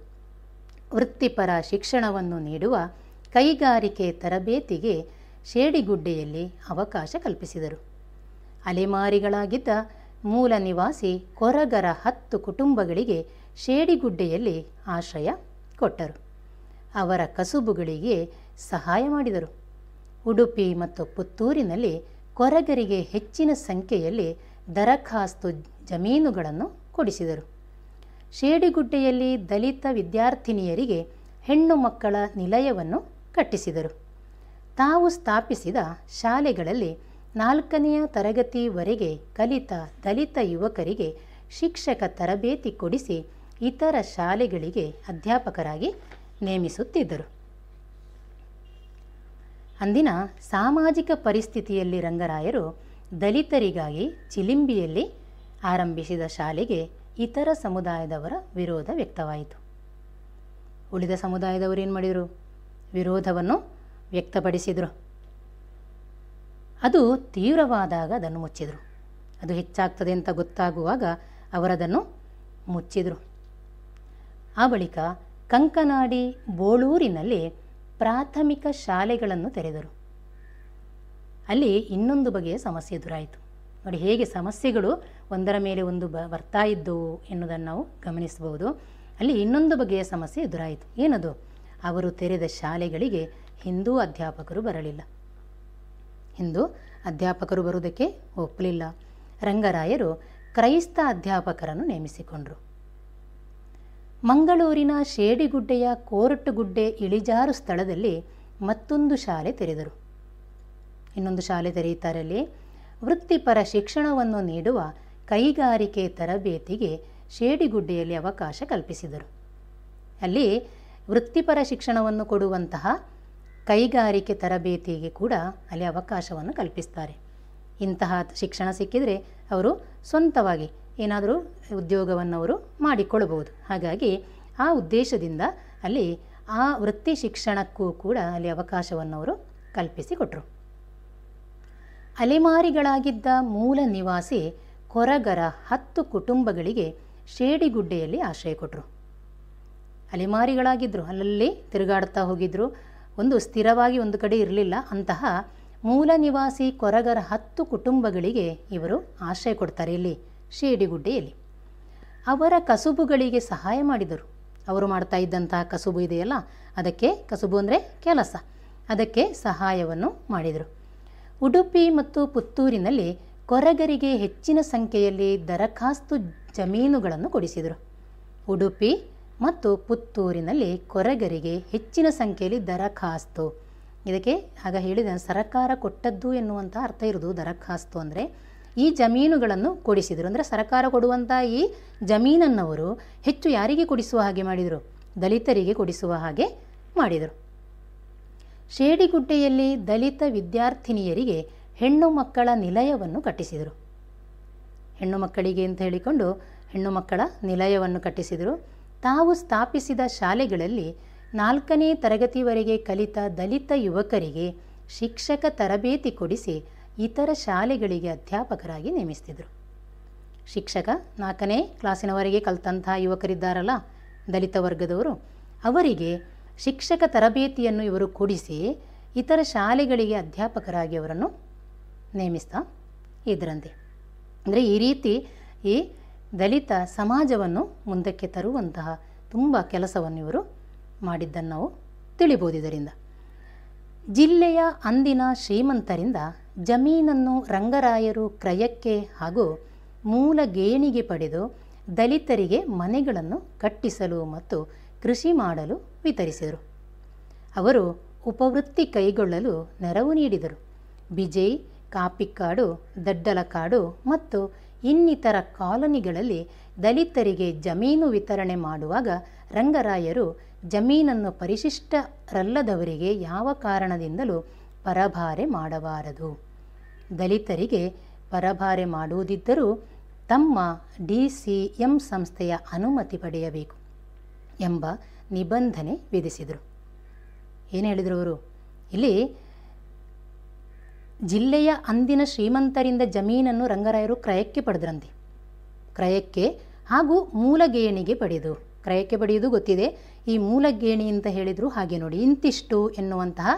ವೃತ್ತಿಪರ ಶಿಕ್ಷಣವನ್ನು ನೀಡುವ ಕೈಗಾರಿಕೆ ತರಬೇತಿಗೆ ಶೇಡಿಗುಡ್ಡೆಯಲ್ಲಿ ಅವಕಾಶ ಕಲ್ಪಿಸಿದರು ಅಲೆಮಾರಿಗಳಾಗಿದ್ದ ಮೂಲ ನಿವಾಸಿ ಕೊರಗರ ಹತ್ತು ಕುಟುಂಬಗಳಿಗೆ ಶೇಡಿಗುಡ್ಡೆಯಲ್ಲಿ ಆಶ್ರಯ ಕೊಟ್ಟರು ಅವರ ಕಸುಬುಗಳಿಗೆ ಸಹಾಯ ಮಾಡಿದರು ಉಡುಪಿ ಮತ್ತು ಪುತ್ತೂರಿನಲ್ಲಿ ಕೊರಗರಿಗೆ ಹೆಚ್ಚಿನ ಸಂಖ್ಯೆಯಲ್ಲಿ ದರಖಾಸ್ತು ಜಮೀನುಗಳನ್ನು ಕೊಡಿಸಿದರು ಶೇಡಿಗುಡ್ಡೆಯಲ್ಲಿ ದಲಿತ ವಿದ್ಯಾರ್ಥಿನಿಯರಿಗೆ ಹೆಣ್ಣು ಮಕ್ಕಳ ನಿಲಯವನ್ನು ಕಟ್ಟಿಸಿದರು ತಾವು ಸ್ಥಾಪಿಸಿದ ಶಾಲೆಗಳಲ್ಲಿ ನಾಲ್ಕನೆಯ ತರಗತಿವರೆಗೆ ಕಲಿತ ದಲಿತ ಯುವಕರಿಗೆ ಶಿಕ್ಷಕ ತರಬೇತಿ ಕೊಡಿಸಿ ಇತರ ಶಾಲೆಗಳಿಗೆ ಅಧ್ಯಾಪಕರಾಗಿ ನೇಮಿಸುತ್ತಿದ್ದರು ಅಂದಿನ ಸಾಮಾಜಿಕ ಪರಿಸ್ಥಿತಿಯಲ್ಲಿ ರಂಗರಾಯರು ದಲಿತರಿಗಾಗಿ ಚಿಲಿಂಬಿಯಲ್ಲಿ ಆರಂಭಿಸಿದ ಶಾಲೆಗೆ ಇತರ ಸಮುದಾಯದವರ ವಿರೋಧ ವ್ಯಕ್ತವಾಯಿತು ಉಳಿದ ಸಮುದಾಯದವರು ಏನು ಮಾಡಿದರು ವಿರೋಧವನ್ನು ವ್ಯಕ್ತಪಡಿಸಿದರು ಅದು ತೀವ್ರವಾದಾಗ ಅದನ್ನು ಮುಚ್ಚಿದರು ಅದು ಹೆಚ್ಚಾಗ್ತದೆ ಅಂತ ಗೊತ್ತಾಗುವಾಗ ಅವರದನ್ನು ಮುಚ್ಚಿದರು ಆ ಬಳಿಕ ಕಂಕನಾಡಿ ಬೋಳೂರಿನಲ್ಲಿ ಪ್ರಾಥಮಿಕ ಶಾಲೆಗಳನ್ನು ತೆರೆದರು ಅಲ್ಲಿ ಇನ್ನೊಂದು ಬಗೆಯ ಸಮಸ್ಯೆ ಎದುರಾಯಿತು ನೋಡಿ ಹೇಗೆ ಸಮಸ್ಯೆಗಳು ಒಂದರ ಮೇಲೆ ಒಂದು ಬ ಬರ್ತಾ ಇದ್ದವು ಎನ್ನುವುದನ್ನು ನಾವು ಗಮನಿಸಬಹುದು ಅಲ್ಲಿ ಇನ್ನೊಂದು ಬಗೆಯ ಸಮಸ್ಯೆ ಎದುರಾಯಿತು ಏನದು ಅವರು ತೆರೆದ ಶಾಲೆಗಳಿಗೆ ಹಿಂದೂ ಅಧ್ಯಾಪಕರು ಬರಲಿಲ್ಲ ಹಿಂದೂ ಅಧ್ಯಾಪಕರು ಬರುವುದಕ್ಕೆ ಒಪ್ಪಲಿಲ್ಲ ರಂಗರಾಯರು ಕ್ರೈಸ್ತ ಅಧ್ಯಾಪಕರನ್ನು ನೇಮಿಸಿಕೊಂಡರು ಮಂಗಳೂರಿನ ಶೇಡಿಗುಡ್ಡೆಯ ಕೋರಟುಗುಡ್ಡೆ ಇಳಿಜಾರು ಸ್ಥಳದಲ್ಲಿ ಮತ್ತೊಂದು ಶಾಲೆ ತೆರೆದರು ಇನ್ನೊಂದು ಶಾಲೆ ತೆರೆಯುತ್ತಾರಲ್ಲಿ ವೃತ್ತಿಪರ ಶಿಕ್ಷಣವನ್ನು ನೀಡುವ ಕೈಗಾರಿಕೆ ತರಬೇತಿಗೆ ಶೇಡಿಗುಡ್ಡೆಯಲ್ಲಿ ಅವಕಾಶ ಕಲ್ಪಿಸಿದರು ಅಲ್ಲಿ ವೃತ್ತಿಪರ ಶಿಕ್ಷಣವನ್ನು ಕೊಡುವಂತಹ ಕೈಗಾರಿಕೆ ತರಬೇತಿಗೆ ಕೂಡ ಅಲ್ಲಿ ಅವಕಾಶವನ್ನು ಕಲ್ಪಿಸ್ತಾರೆ ಇಂತಹ ಶಿಕ್ಷಣ ಸಿಕ್ಕಿದರೆ ಅವರು ಸ್ವಂತವಾಗಿ ಏನಾದರೂ ಉದ್ಯೋಗವನ್ನು ಅವರು ಮಾಡಿಕೊಳ್ಳಬಹುದು ಹಾಗಾಗಿ ಆ ಉದ್ದೇಶದಿಂದ ಅಲ್ಲಿ ಆ ವೃತ್ತಿ ಶಿಕ್ಷಣಕ್ಕೂ ಕೂಡ ಅಲ್ಲಿ ಅವಕಾಶವನ್ನು ಅವರು ಕಲ್ಪಿಸಿಕೊಟ್ರು ಅಲೆಮಾರಿಗಳಾಗಿದ್ದ ಮೂಲ ನಿವಾಸಿ ಕೊರಗರ ಹತ್ತು ಕುಟುಂಬಗಳಿಗೆ ಶೇಡಿಗುಡ್ಡೆಯಲ್ಲಿ ಆಶ್ರಯ ಕೊಟ್ಟರು ಅಲೆಮಾರಿಗಳಾಗಿದ್ದರು ಅಲ್ಲಲ್ಲಿ ತಿರುಗಾಡ್ತಾ ಹೋಗಿದ್ದರು ಒಂದು ಸ್ಥಿರವಾಗಿ ಒಂದು ಕಡೆ ಇರಲಿಲ್ಲ ಅಂತಹ ಮೂಲ ನಿವಾಸಿ ಕೊರಗರ ಹತ್ತು ಕುಟುಂಬಗಳಿಗೆ ಇವರು ಆಶ್ರಯ ಕೊಡ್ತಾರೆ ಇಲ್ಲಿ ಶೇಡಿಗುಡ್ಡೆಯಲ್ಲಿ ಅವರ ಕಸುಬುಗಳಿಗೆ ಸಹಾಯ ಮಾಡಿದರು ಅವರು ಮಾಡ್ತಾ ಇದ್ದಂತಹ ಕಸುಬು ಇದೆಯಲ್ಲ ಅದಕ್ಕೆ ಕಸುಬು ಅಂದರೆ ಕೆಲಸ ಅದಕ್ಕೆ ಸಹಾಯವನ್ನು ಮಾಡಿದರು ಉಡುಪಿ ಮತ್ತು ಪುತ್ತೂರಿನಲ್ಲಿ ಕೊರಗರಿಗೆ ಹೆಚ್ಚಿನ ಸಂಖ್ಯೆಯಲ್ಲಿ ದರಖಾಸ್ತು ಜಮೀನುಗಳನ್ನು ಕೊಡಿಸಿದರು ಉಡುಪಿ ಮತ್ತು ಪುತ್ತೂರಿನಲ್ಲಿ ಕೊರಗರಿಗೆ ಹೆಚ್ಚಿನ ಸಂಖ್ಯೆಯಲ್ಲಿ ದರಖಾಸ್ತು ಇದಕ್ಕೆ ಆಗ ಹೇಳಿದ ಸರಕಾರ ಕೊಟ್ಟದ್ದು ಎನ್ನುವಂಥ ಅರ್ಥ ಇರೋದು ದರಖಾಸ್ತು ಅಂದರೆ ಈ ಜಮೀನುಗಳನ್ನು ಕೊಡಿಸಿದರು ಅಂದರೆ ಸರಕಾರ ಕೊಡುವಂಥ ಈ ಜಮೀನನ್ನವರು ಹೆಚ್ಚು ಯಾರಿಗೆ ಕೊಡಿಸುವ ಹಾಗೆ ಮಾಡಿದರು ದಲಿತರಿಗೆ ಕೊಡಿಸುವ ಹಾಗೆ ಮಾಡಿದರು ಶೇಡಿಗುಡ್ಡೆಯಲ್ಲಿ ದಲಿತ ವಿದ್ಯಾರ್ಥಿನಿಯರಿಗೆ ಹೆಣ್ಣು ಮಕ್ಕಳ ನಿಲಯವನ್ನು ಕಟ್ಟಿಸಿದರು ಹೆಣ್ಣು ಮಕ್ಕಳಿಗೆ ಅಂತ ಹೇಳಿಕೊಂಡು ಹೆಣ್ಣು ಮಕ್ಕಳ ನಿಲಯವನ್ನು ಕಟ್ಟಿಸಿದರು ತಾವು ಸ್ಥಾಪಿಸಿದ ಶಾಲೆಗಳಲ್ಲಿ ನಾಲ್ಕನೇ ತರಗತಿವರೆಗೆ ಕಲಿತ ದಲಿತ ಯುವಕರಿಗೆ ಶಿಕ್ಷಕ ತರಬೇತಿ ಕೊಡಿಸಿ ಇತರ ಶಾಲೆಗಳಿಗೆ ಅಧ್ಯಾಪಕರಾಗಿ ನೇಮಿಸ್ತಿದ್ರು ಶಿಕ್ಷಕ ನಾಲ್ಕನೇ ಕ್ಲಾಸಿನವರೆಗೆ ಕಲಿತಂತಹ ಯುವಕರಿದ್ದಾರಲ್ಲ ದಲಿತ ವರ್ಗದವರು ಅವರಿಗೆ ಶಿಕ್ಷಕ ತರಬೇತಿಯನ್ನು ಇವರು ಕೊಡಿಸಿ ಇತರ ಶಾಲೆಗಳಿಗೆ ಅಧ್ಯಾಪಕರಾಗಿ ಅವರನ್ನು ನೇಮಿಸ್ತಾ ಇದ್ರಂತೆ ಅಂದರೆ ಈ ರೀತಿ ಈ ದಲಿತ ಸಮಾಜವನ್ನು ಮುಂದಕ್ಕೆ ತರುವಂತಹ ತುಂಬ ಕೆಲಸವನ್ನು ಇವರು ಮಾಡಿದ್ದನ್ನು ನಾವು ತಿಳಿಬೋದು ಇದರಿಂದ ಜಿಲ್ಲೆಯ ಅಂದಿನ ಶ್ರೀಮಂತರಿಂದ ಜಮೀನನ್ನು ರಂಗರಾಯರು ಕ್ರಯಕ್ಕೆ ಹಾಗೂ ಮೂಲ ಗೇಣಿಗೆ ಪಡೆದು ದಲಿತರಿಗೆ ಮನೆಗಳನ್ನು ಕಟ್ಟಿಸಲು ಮತ್ತು ಕೃಷಿ ಮಾಡಲು ವಿತರಿಸಿದರು ಅವರು ಉಪವೃತ್ತಿ ಕೈಗೊಳ್ಳಲು ನೆರವು ನೀಡಿದರು ಬಿಜಯ್ ಕಾಪಿಕಾಡು ದಡ್ಡಲಕಾಡು ಮತ್ತು ಇನ್ನಿತರ ಕಾಲೋನಿಗಳಲ್ಲಿ ದಲಿತರಿಗೆ ಜಮೀನು ವಿತರಣೆ ಮಾಡುವಾಗ ರಂಗರಾಯರು ಜಮೀನನ್ನು ಪರಿಶಿಷ್ಟರಲ್ಲದವರಿಗೆ ಯಾವ ಕಾರಣದಿಂದಲೂ ಪರಭಾರೆ ಮಾಡಬಾರದು ದಲಿತರಿಗೆ ಪರಭಾರೆ ಮಾಡುವುದಿದ್ದರೂ ತಮ್ಮ ಡಿ ಸಿ ಎಂ ಸಂಸ್ಥೆಯ ಅನುಮತಿ ಪಡೆಯಬೇಕು ಎಂಬ ನಿಬಂಧನೆ ವಿಧಿಸಿದರು ಏನು ಹೇಳಿದರು ಅವರು ಇಲ್ಲಿ ಜಿಲ್ಲೆಯ ಅಂದಿನ ಶ್ರೀಮಂತರಿಂದ ಜಮೀನನ್ನು ರಂಗರಾಯರು ಕ್ರಯಕ್ಕೆ ಪಡೆದ್ರಂತೆ ಕ್ರಯಕ್ಕೆ ಹಾಗೂ ಮೂಲಗೇಣಿಗೆ ಪಡೆದು ಕ್ರಯಕ್ಕೆ ಪಡೆಯುವುದು ಗೊತ್ತಿದೆ ಈ ಮೂಲಗೇಣಿ ಅಂತ ಹೇಳಿದರು ಹಾಗೆ ನೋಡಿ ಇಂತಿಷ್ಟು ಎನ್ನುವಂತಹ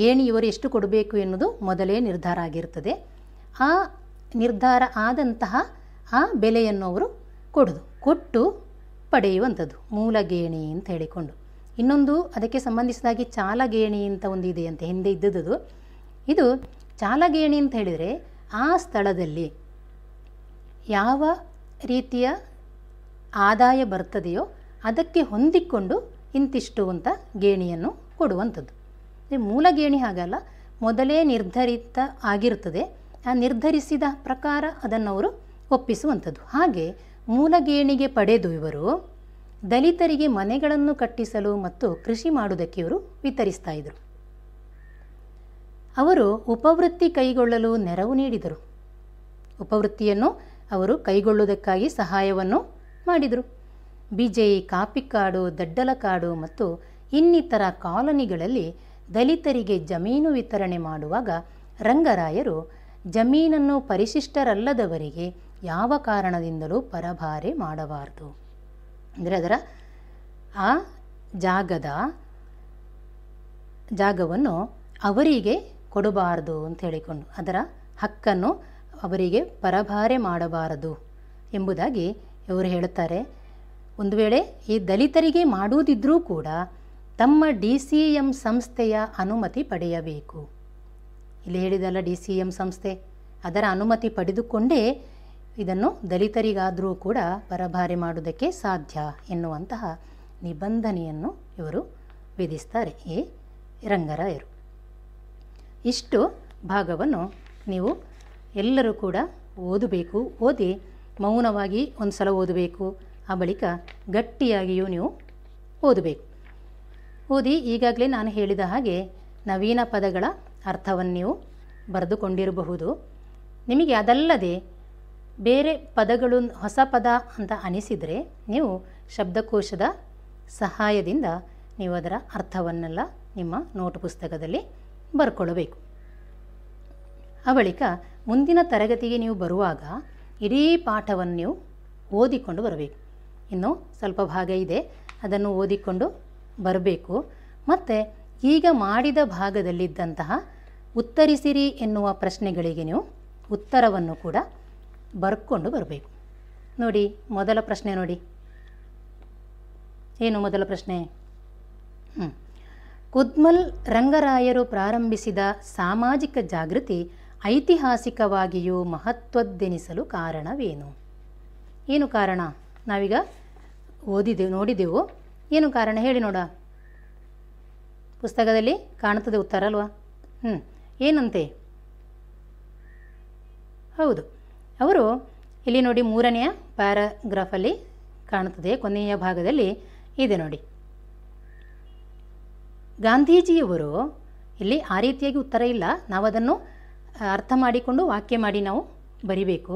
ಗೇಣಿಯವರು ಎಷ್ಟು ಕೊಡಬೇಕು ಎನ್ನುವುದು ಮೊದಲೇ ನಿರ್ಧಾರ ಆಗಿರ್ತದೆ ಆ ನಿರ್ಧಾರ ಆದಂತಹ ಆ ಬೆಲೆಯನ್ನು ಅವರು ಕೊಡೋದು ಕೊಟ್ಟು ಪಡೆಯುವಂಥದ್ದು ಮೂಲಗೇಣಿ ಅಂತ ಹೇಳಿಕೊಂಡು ಇನ್ನೊಂದು ಅದಕ್ಕೆ ಸಂಬಂಧಿಸಿದಾಗಿ ಚಾಲಗೇಣಿ ಅಂತ ಒಂದು ಇದೆ ಅಂತ ಹಿಂದೆ ಇದ್ದದ್ದು ಇದು ಚಾಲಗೇಣಿ ಅಂತ ಹೇಳಿದರೆ ಆ ಸ್ಥಳದಲ್ಲಿ ಯಾವ ರೀತಿಯ ಆದಾಯ ಬರ್ತದೆಯೋ ಅದಕ್ಕೆ ಹೊಂದಿಕೊಂಡು ಇಂತಿಷ್ಟು ಅಂತ ಗೇಣಿಯನ್ನು ಕೊಡುವಂಥದ್ದು ಮೂಲ ಗೇಣಿ ಹಾಗಲ್ಲ ಮೊದಲೇ ನಿರ್ಧರಿತ ಆಗಿರ್ತದೆ ಆ ನಿರ್ಧರಿಸಿದ ಪ್ರಕಾರ ಅದನ್ನು ಅವರು ಒಪ್ಪಿಸುವಂಥದ್ದು ಹಾಗೆ ಮೂಲ ಗೇಣಿಗೆ ಪಡೆದು ಇವರು ದಲಿತರಿಗೆ ಮನೆಗಳನ್ನು ಕಟ್ಟಿಸಲು ಮತ್ತು ಕೃಷಿ ಮಾಡುವುದಕ್ಕೆ ಇವರು ವಿತರಿಸ್ತಾ ಇದ್ದರು ಅವರು ಉಪವೃತ್ತಿ ಕೈಗೊಳ್ಳಲು ನೆರವು ನೀಡಿದರು ಉಪವೃತ್ತಿಯನ್ನು ಅವರು ಕೈಗೊಳ್ಳುವುದಕ್ಕಾಗಿ ಸಹಾಯವನ್ನು ಮಾಡಿದರು ಬಿಜೈ ಕಾಪಿಕಾಡು ದಡ್ಡಲಕಾಡು ಮತ್ತು ಇನ್ನಿತರ ಕಾಲೋನಿಗಳಲ್ಲಿ ದಲಿತರಿಗೆ ಜಮೀನು ವಿತರಣೆ ಮಾಡುವಾಗ ರಂಗರಾಯರು ಜಮೀನನ್ನು ಪರಿಶಿಷ್ಟರಲ್ಲದವರಿಗೆ ಯಾವ ಕಾರಣದಿಂದಲೂ ಪರಭಾರೆ ಮಾಡಬಾರದು ಅಂದರೆ ಅದರ ಆ ಜಾಗದ ಜಾಗವನ್ನು ಅವರಿಗೆ ಕೊಡಬಾರದು ಅಂತ ಹೇಳಿಕೊಂಡು ಅದರ ಹಕ್ಕನ್ನು ಅವರಿಗೆ ಪರಭಾರೆ ಮಾಡಬಾರದು ಎಂಬುದಾಗಿ ಇವರು ಹೇಳುತ್ತಾರೆ ಒಂದು ವೇಳೆ ಈ ದಲಿತರಿಗೆ ಮಾಡುವುದಿದ್ರೂ ಕೂಡ ತಮ್ಮ ಡಿ ಸಿ ಎಂ ಸಂಸ್ಥೆಯ ಅನುಮತಿ ಪಡೆಯಬೇಕು ಇಲ್ಲಿ ಹೇಳಿದಲ್ಲ ಡಿ ಸಿ ಎಂ ಸಂಸ್ಥೆ ಅದರ ಅನುಮತಿ ಪಡೆದುಕೊಂಡೇ ಇದನ್ನು ದಲಿತರಿಗಾದರೂ ಕೂಡ ಪರಭಾರೆ ಮಾಡುವುದಕ್ಕೆ ಸಾಧ್ಯ ಎನ್ನುವಂತಹ ನಿಬಂಧನೆಯನ್ನು ಇವರು ವಿಧಿಸ್ತಾರೆ ಈ ರಂಗರಾಯರು ಇಷ್ಟು ಭಾಗವನ್ನು ನೀವು ಎಲ್ಲರೂ ಕೂಡ ಓದಬೇಕು ಓದಿ ಮೌನವಾಗಿ ಒಂದು ಸಲ ಓದಬೇಕು ಆ ಬಳಿಕ ಗಟ್ಟಿಯಾಗಿಯೂ ನೀವು ಓದಬೇಕು ಓದಿ ಈಗಾಗಲೇ ನಾನು ಹೇಳಿದ ಹಾಗೆ ನವೀನ ಪದಗಳ ಅರ್ಥವನ್ನು ನೀವು ಬರೆದುಕೊಂಡಿರಬಹುದು ನಿಮಗೆ ಅದಲ್ಲದೆ ಬೇರೆ ಪದಗಳು ಹೊಸ ಪದ ಅಂತ ಅನಿಸಿದರೆ ನೀವು ಶಬ್ದಕೋಶದ ಸಹಾಯದಿಂದ ನೀವು ಅದರ ಅರ್ಥವನ್ನೆಲ್ಲ ನಿಮ್ಮ ನೋಟ್ ಪುಸ್ತಕದಲ್ಲಿ ಬರ್ಕೊಳ್ಳಬೇಕು ಆ ಬಳಿಕ ಮುಂದಿನ ತರಗತಿಗೆ ನೀವು ಬರುವಾಗ ಇಡೀ ಪಾಠವನ್ನು ನೀವು ಓದಿಕೊಂಡು ಬರಬೇಕು ಇನ್ನು ಸ್ವಲ್ಪ ಭಾಗ ಇದೆ ಅದನ್ನು ಓದಿಕೊಂಡು ಬರಬೇಕು ಮತ್ತು ಈಗ ಮಾಡಿದ ಭಾಗದಲ್ಲಿದ್ದಂತಹ ಉತ್ತರಿಸಿರಿ ಎನ್ನುವ ಪ್ರಶ್ನೆಗಳಿಗೆ ನೀವು ಉತ್ತರವನ್ನು ಕೂಡ ಬರ್ಕೊಂಡು ಬರಬೇಕು ನೋಡಿ ಮೊದಲ ಪ್ರಶ್ನೆ ನೋಡಿ ಏನು ಮೊದಲ ಪ್ರಶ್ನೆ ಹ್ಞೂ ಕುದ್ಮಲ್ ರಂಗರಾಯರು ಪ್ರಾರಂಭಿಸಿದ ಸಾಮಾಜಿಕ ಜಾಗೃತಿ ಐತಿಹಾಸಿಕವಾಗಿಯೂ ಮಹತ್ವದ್ದೆನಿಸಲು ಕಾರಣವೇನು ಏನು ಕಾರಣ ನಾವೀಗ ಓದಿದೆವು ನೋಡಿದೆವು ಏನು ಕಾರಣ ಹೇಳಿ ನೋಡ ಪುಸ್ತಕದಲ್ಲಿ ಕಾಣುತ್ತದೆ ಉತ್ತರ ಅಲ್ವಾ ಹ್ಞೂ ಏನಂತೆ ಹೌದು ಅವರು ಇಲ್ಲಿ ನೋಡಿ ಮೂರನೆಯ ಪ್ಯಾರಾಗ್ರಾಫಲ್ಲಿ ಕಾಣುತ್ತದೆ ಕೊನೆಯ ಭಾಗದಲ್ಲಿ ಇದೆ ನೋಡಿ ಗಾಂಧೀಜಿಯವರು ಇಲ್ಲಿ ಆ ರೀತಿಯಾಗಿ ಉತ್ತರ ಇಲ್ಲ ನಾವು ಅದನ್ನು ಅರ್ಥ ಮಾಡಿಕೊಂಡು ವಾಕ್ಯ ಮಾಡಿ ನಾವು ಬರಿಬೇಕು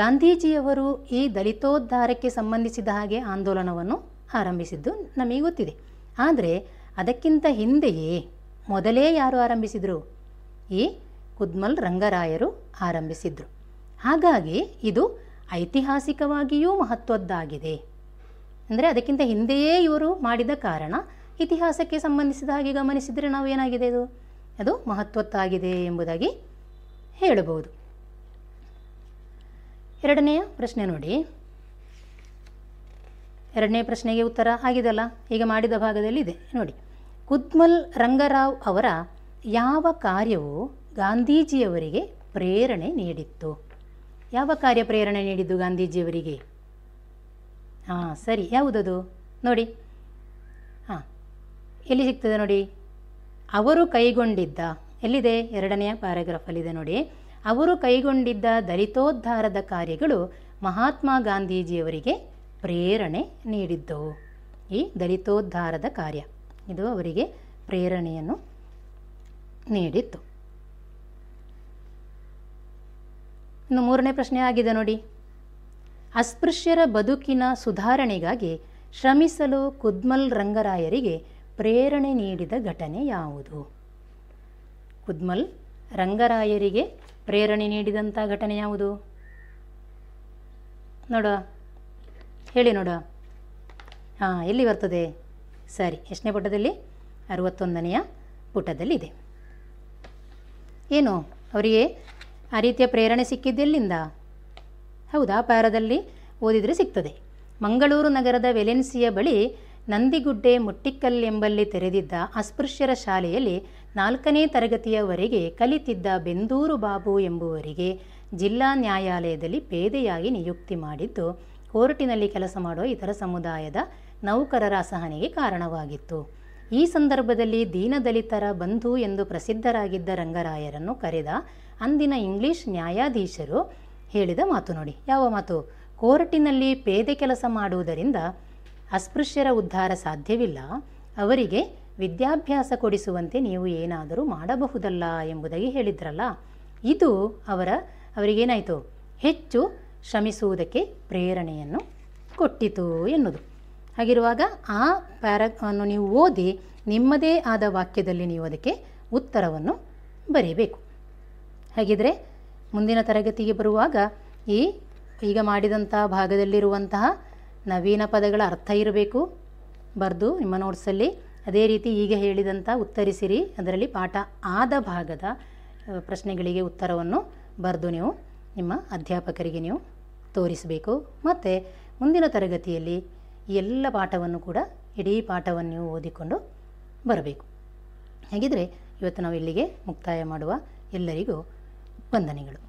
ಗಾಂಧೀಜಿಯವರು ಈ ದಲಿತೋದ್ಧಾರಕ್ಕೆ ಸಂಬಂಧಿಸಿದ ಹಾಗೆ ಆಂದೋಲನವನ್ನು ಆರಂಭಿಸಿದ್ದು ನಮಗೆ ಗೊತ್ತಿದೆ ಆದರೆ ಅದಕ್ಕಿಂತ ಹಿಂದೆಯೇ ಮೊದಲೇ ಯಾರು ಆರಂಭಿಸಿದರು ಈ ಕುದ್ಮಲ್ ರಂಗರಾಯರು ಆರಂಭಿಸಿದರು ಹಾಗಾಗಿ ಇದು ಐತಿಹಾಸಿಕವಾಗಿಯೂ ಮಹತ್ವದ್ದಾಗಿದೆ ಅಂದರೆ ಅದಕ್ಕಿಂತ ಹಿಂದೆಯೇ ಇವರು ಮಾಡಿದ ಕಾರಣ ಇತಿಹಾಸಕ್ಕೆ ಸಂಬಂಧಿಸಿದ ಹಾಗೆ ಗಮನಿಸಿದರೆ ನಾವು ಏನಾಗಿದೆ ಅದು ಅದು ಮಹತ್ವತ್ತಾಗಿದೆ ಎಂಬುದಾಗಿ ಹೇಳಬಹುದು ಎರಡನೆಯ ಪ್ರಶ್ನೆ ನೋಡಿ ಎರಡನೇ ಪ್ರಶ್ನೆಗೆ ಉತ್ತರ ಆಗಿದೆಯಲ್ಲ ಈಗ ಮಾಡಿದ ಭಾಗದಲ್ಲಿ ಇದೆ ನೋಡಿ ಕುದ್ಮಲ್ ರಂಗರಾವ್ ಅವರ ಯಾವ ಕಾರ್ಯವು ಗಾಂಧೀಜಿಯವರಿಗೆ ಪ್ರೇರಣೆ ನೀಡಿತ್ತು ಯಾವ ಕಾರ್ಯ ಪ್ರೇರಣೆ ನೀಡಿದ್ದು ಗಾಂಧೀಜಿಯವರಿಗೆ ಹಾಂ ಸರಿ ಯಾವುದದು ನೋಡಿ ಎಲ್ಲಿ ಸಿಗ್ತದೆ ನೋಡಿ ಅವರು ಕೈಗೊಂಡಿದ್ದ ಎಲ್ಲಿದೆ ಎರಡನೆಯ ಪ್ಯಾರಾಗ್ರಾಫಲ್ಲಿದೆ ನೋಡಿ ಅವರು ಕೈಗೊಂಡಿದ್ದ ದಲಿತೋದ್ಧಾರದ ಕಾರ್ಯಗಳು ಮಹಾತ್ಮ ಗಾಂಧೀಜಿಯವರಿಗೆ ಪ್ರೇರಣೆ ನೀಡಿದ್ದವು ಈ ದಲಿತೋದ್ಧಾರದ ಕಾರ್ಯ ಇದು ಅವರಿಗೆ ಪ್ರೇರಣೆಯನ್ನು ನೀಡಿತ್ತು ಇನ್ನು ಮೂರನೇ ಪ್ರಶ್ನೆ ಆಗಿದೆ ನೋಡಿ ಅಸ್ಪೃಶ್ಯರ ಬದುಕಿನ ಸುಧಾರಣೆಗಾಗಿ ಶ್ರಮಿಸಲು ಕುದ್ಮಲ್ ರಂಗರಾಯರಿಗೆ ಪ್ರೇರಣೆ ನೀಡಿದ ಘಟನೆ ಯಾವುದು ಕುದ್ಮಲ್ ರಂಗರಾಯರಿಗೆ ಪ್ರೇರಣೆ ನೀಡಿದಂಥ ಘಟನೆ ಯಾವುದು ನೋಡ ಹೇಳಿ ನೋಡ ಹಾಂ ಎಲ್ಲಿ ಬರ್ತದೆ ಸರಿ ಎಷ್ಟನೇ ಪುಟದಲ್ಲಿ ಅರವತ್ತೊಂದನೆಯ ಪುಟದಲ್ಲಿದೆ ಏನು ಅವರಿಗೆ ಆ ರೀತಿಯ ಪ್ರೇರಣೆ ಸಿಕ್ಕಿದ್ದೆಲ್ಲಿಂದ ಹೌದಾ ಪಾರದಲ್ಲಿ ಓದಿದರೆ ಸಿಗ್ತದೆ ಮಂಗಳೂರು ನಗರದ ವೆಲೆನ್ಸಿಯ ಬಳಿ ನಂದಿಗುಡ್ಡೆ ಎಂಬಲ್ಲಿ ತೆರೆದಿದ್ದ ಅಸ್ಪೃಶ್ಯರ ಶಾಲೆಯಲ್ಲಿ ನಾಲ್ಕನೇ ತರಗತಿಯವರೆಗೆ ಕಲಿತಿದ್ದ ಬೆಂದೂರು ಬಾಬು ಎಂಬುವರಿಗೆ ಜಿಲ್ಲಾ ನ್ಯಾಯಾಲಯದಲ್ಲಿ ಪೇದೆಯಾಗಿ ನಿಯುಕ್ತಿ ಮಾಡಿದ್ದು ಕೋರ್ಟಿನಲ್ಲಿ ಕೆಲಸ ಮಾಡುವ ಇತರ ಸಮುದಾಯದ ನೌಕರರ ಅಸಹನೆಗೆ ಕಾರಣವಾಗಿತ್ತು ಈ ಸಂದರ್ಭದಲ್ಲಿ ದೀನದಲಿತರ ಬಂಧು ಎಂದು ಪ್ರಸಿದ್ಧರಾಗಿದ್ದ ರಂಗರಾಯರನ್ನು ಕರೆದ ಅಂದಿನ ಇಂಗ್ಲಿಷ್ ನ್ಯಾಯಾಧೀಶರು ಹೇಳಿದ ಮಾತು ನೋಡಿ ಯಾವ ಮಾತು ಕೋರ್ಟಿನಲ್ಲಿ ಪೇದೆ ಕೆಲಸ ಮಾಡುವುದರಿಂದ ಅಸ್ಪೃಶ್ಯರ ಉದ್ಧಾರ ಸಾಧ್ಯವಿಲ್ಲ ಅವರಿಗೆ ವಿದ್ಯಾಭ್ಯಾಸ ಕೊಡಿಸುವಂತೆ ನೀವು ಏನಾದರೂ ಮಾಡಬಹುದಲ್ಲ ಎಂಬುದಾಗಿ ಹೇಳಿದ್ರಲ್ಲ ಇದು ಅವರ ಅವರಿಗೇನಾಯಿತು ಹೆಚ್ಚು ಶ್ರಮಿಸುವುದಕ್ಕೆ ಪ್ರೇರಣೆಯನ್ನು ಕೊಟ್ಟಿತು ಎನ್ನುವುದು ಹಾಗಿರುವಾಗ ಆ ಅನ್ನು ನೀವು ಓದಿ ನಿಮ್ಮದೇ ಆದ ವಾಕ್ಯದಲ್ಲಿ ನೀವು ಅದಕ್ಕೆ ಉತ್ತರವನ್ನು ಬರೆಯಬೇಕು ಹಾಗಿದ್ರೆ ಮುಂದಿನ ತರಗತಿಗೆ ಬರುವಾಗ ಈ ಈಗ ಮಾಡಿದಂತಹ ಭಾಗದಲ್ಲಿರುವಂತಹ ನವೀನ ಪದಗಳ ಅರ್ಥ ಇರಬೇಕು ಬರೆದು ನಿಮ್ಮ ನೋಟ್ಸಲ್ಲಿ ಅದೇ ರೀತಿ ಈಗ ಹೇಳಿದಂಥ ಉತ್ತರಿಸಿರಿ ಅದರಲ್ಲಿ ಪಾಠ ಆದ ಭಾಗದ ಪ್ರಶ್ನೆಗಳಿಗೆ ಉತ್ತರವನ್ನು ಬರೆದು ನೀವು ನಿಮ್ಮ ಅಧ್ಯಾಪಕರಿಗೆ ನೀವು ತೋರಿಸಬೇಕು ಮತ್ತು ಮುಂದಿನ ತರಗತಿಯಲ್ಲಿ ಎಲ್ಲ ಪಾಠವನ್ನು ಕೂಡ ಇಡೀ ಪಾಠವನ್ನು ನೀವು ಓದಿಕೊಂಡು ಬರಬೇಕು ಹಾಗಿದ್ದರೆ ಇವತ್ತು ನಾವು ಇಲ್ಲಿಗೆ ಮುಕ್ತಾಯ ಮಾಡುವ ಎಲ್ಲರಿಗೂ ವಂದನೆಗಳು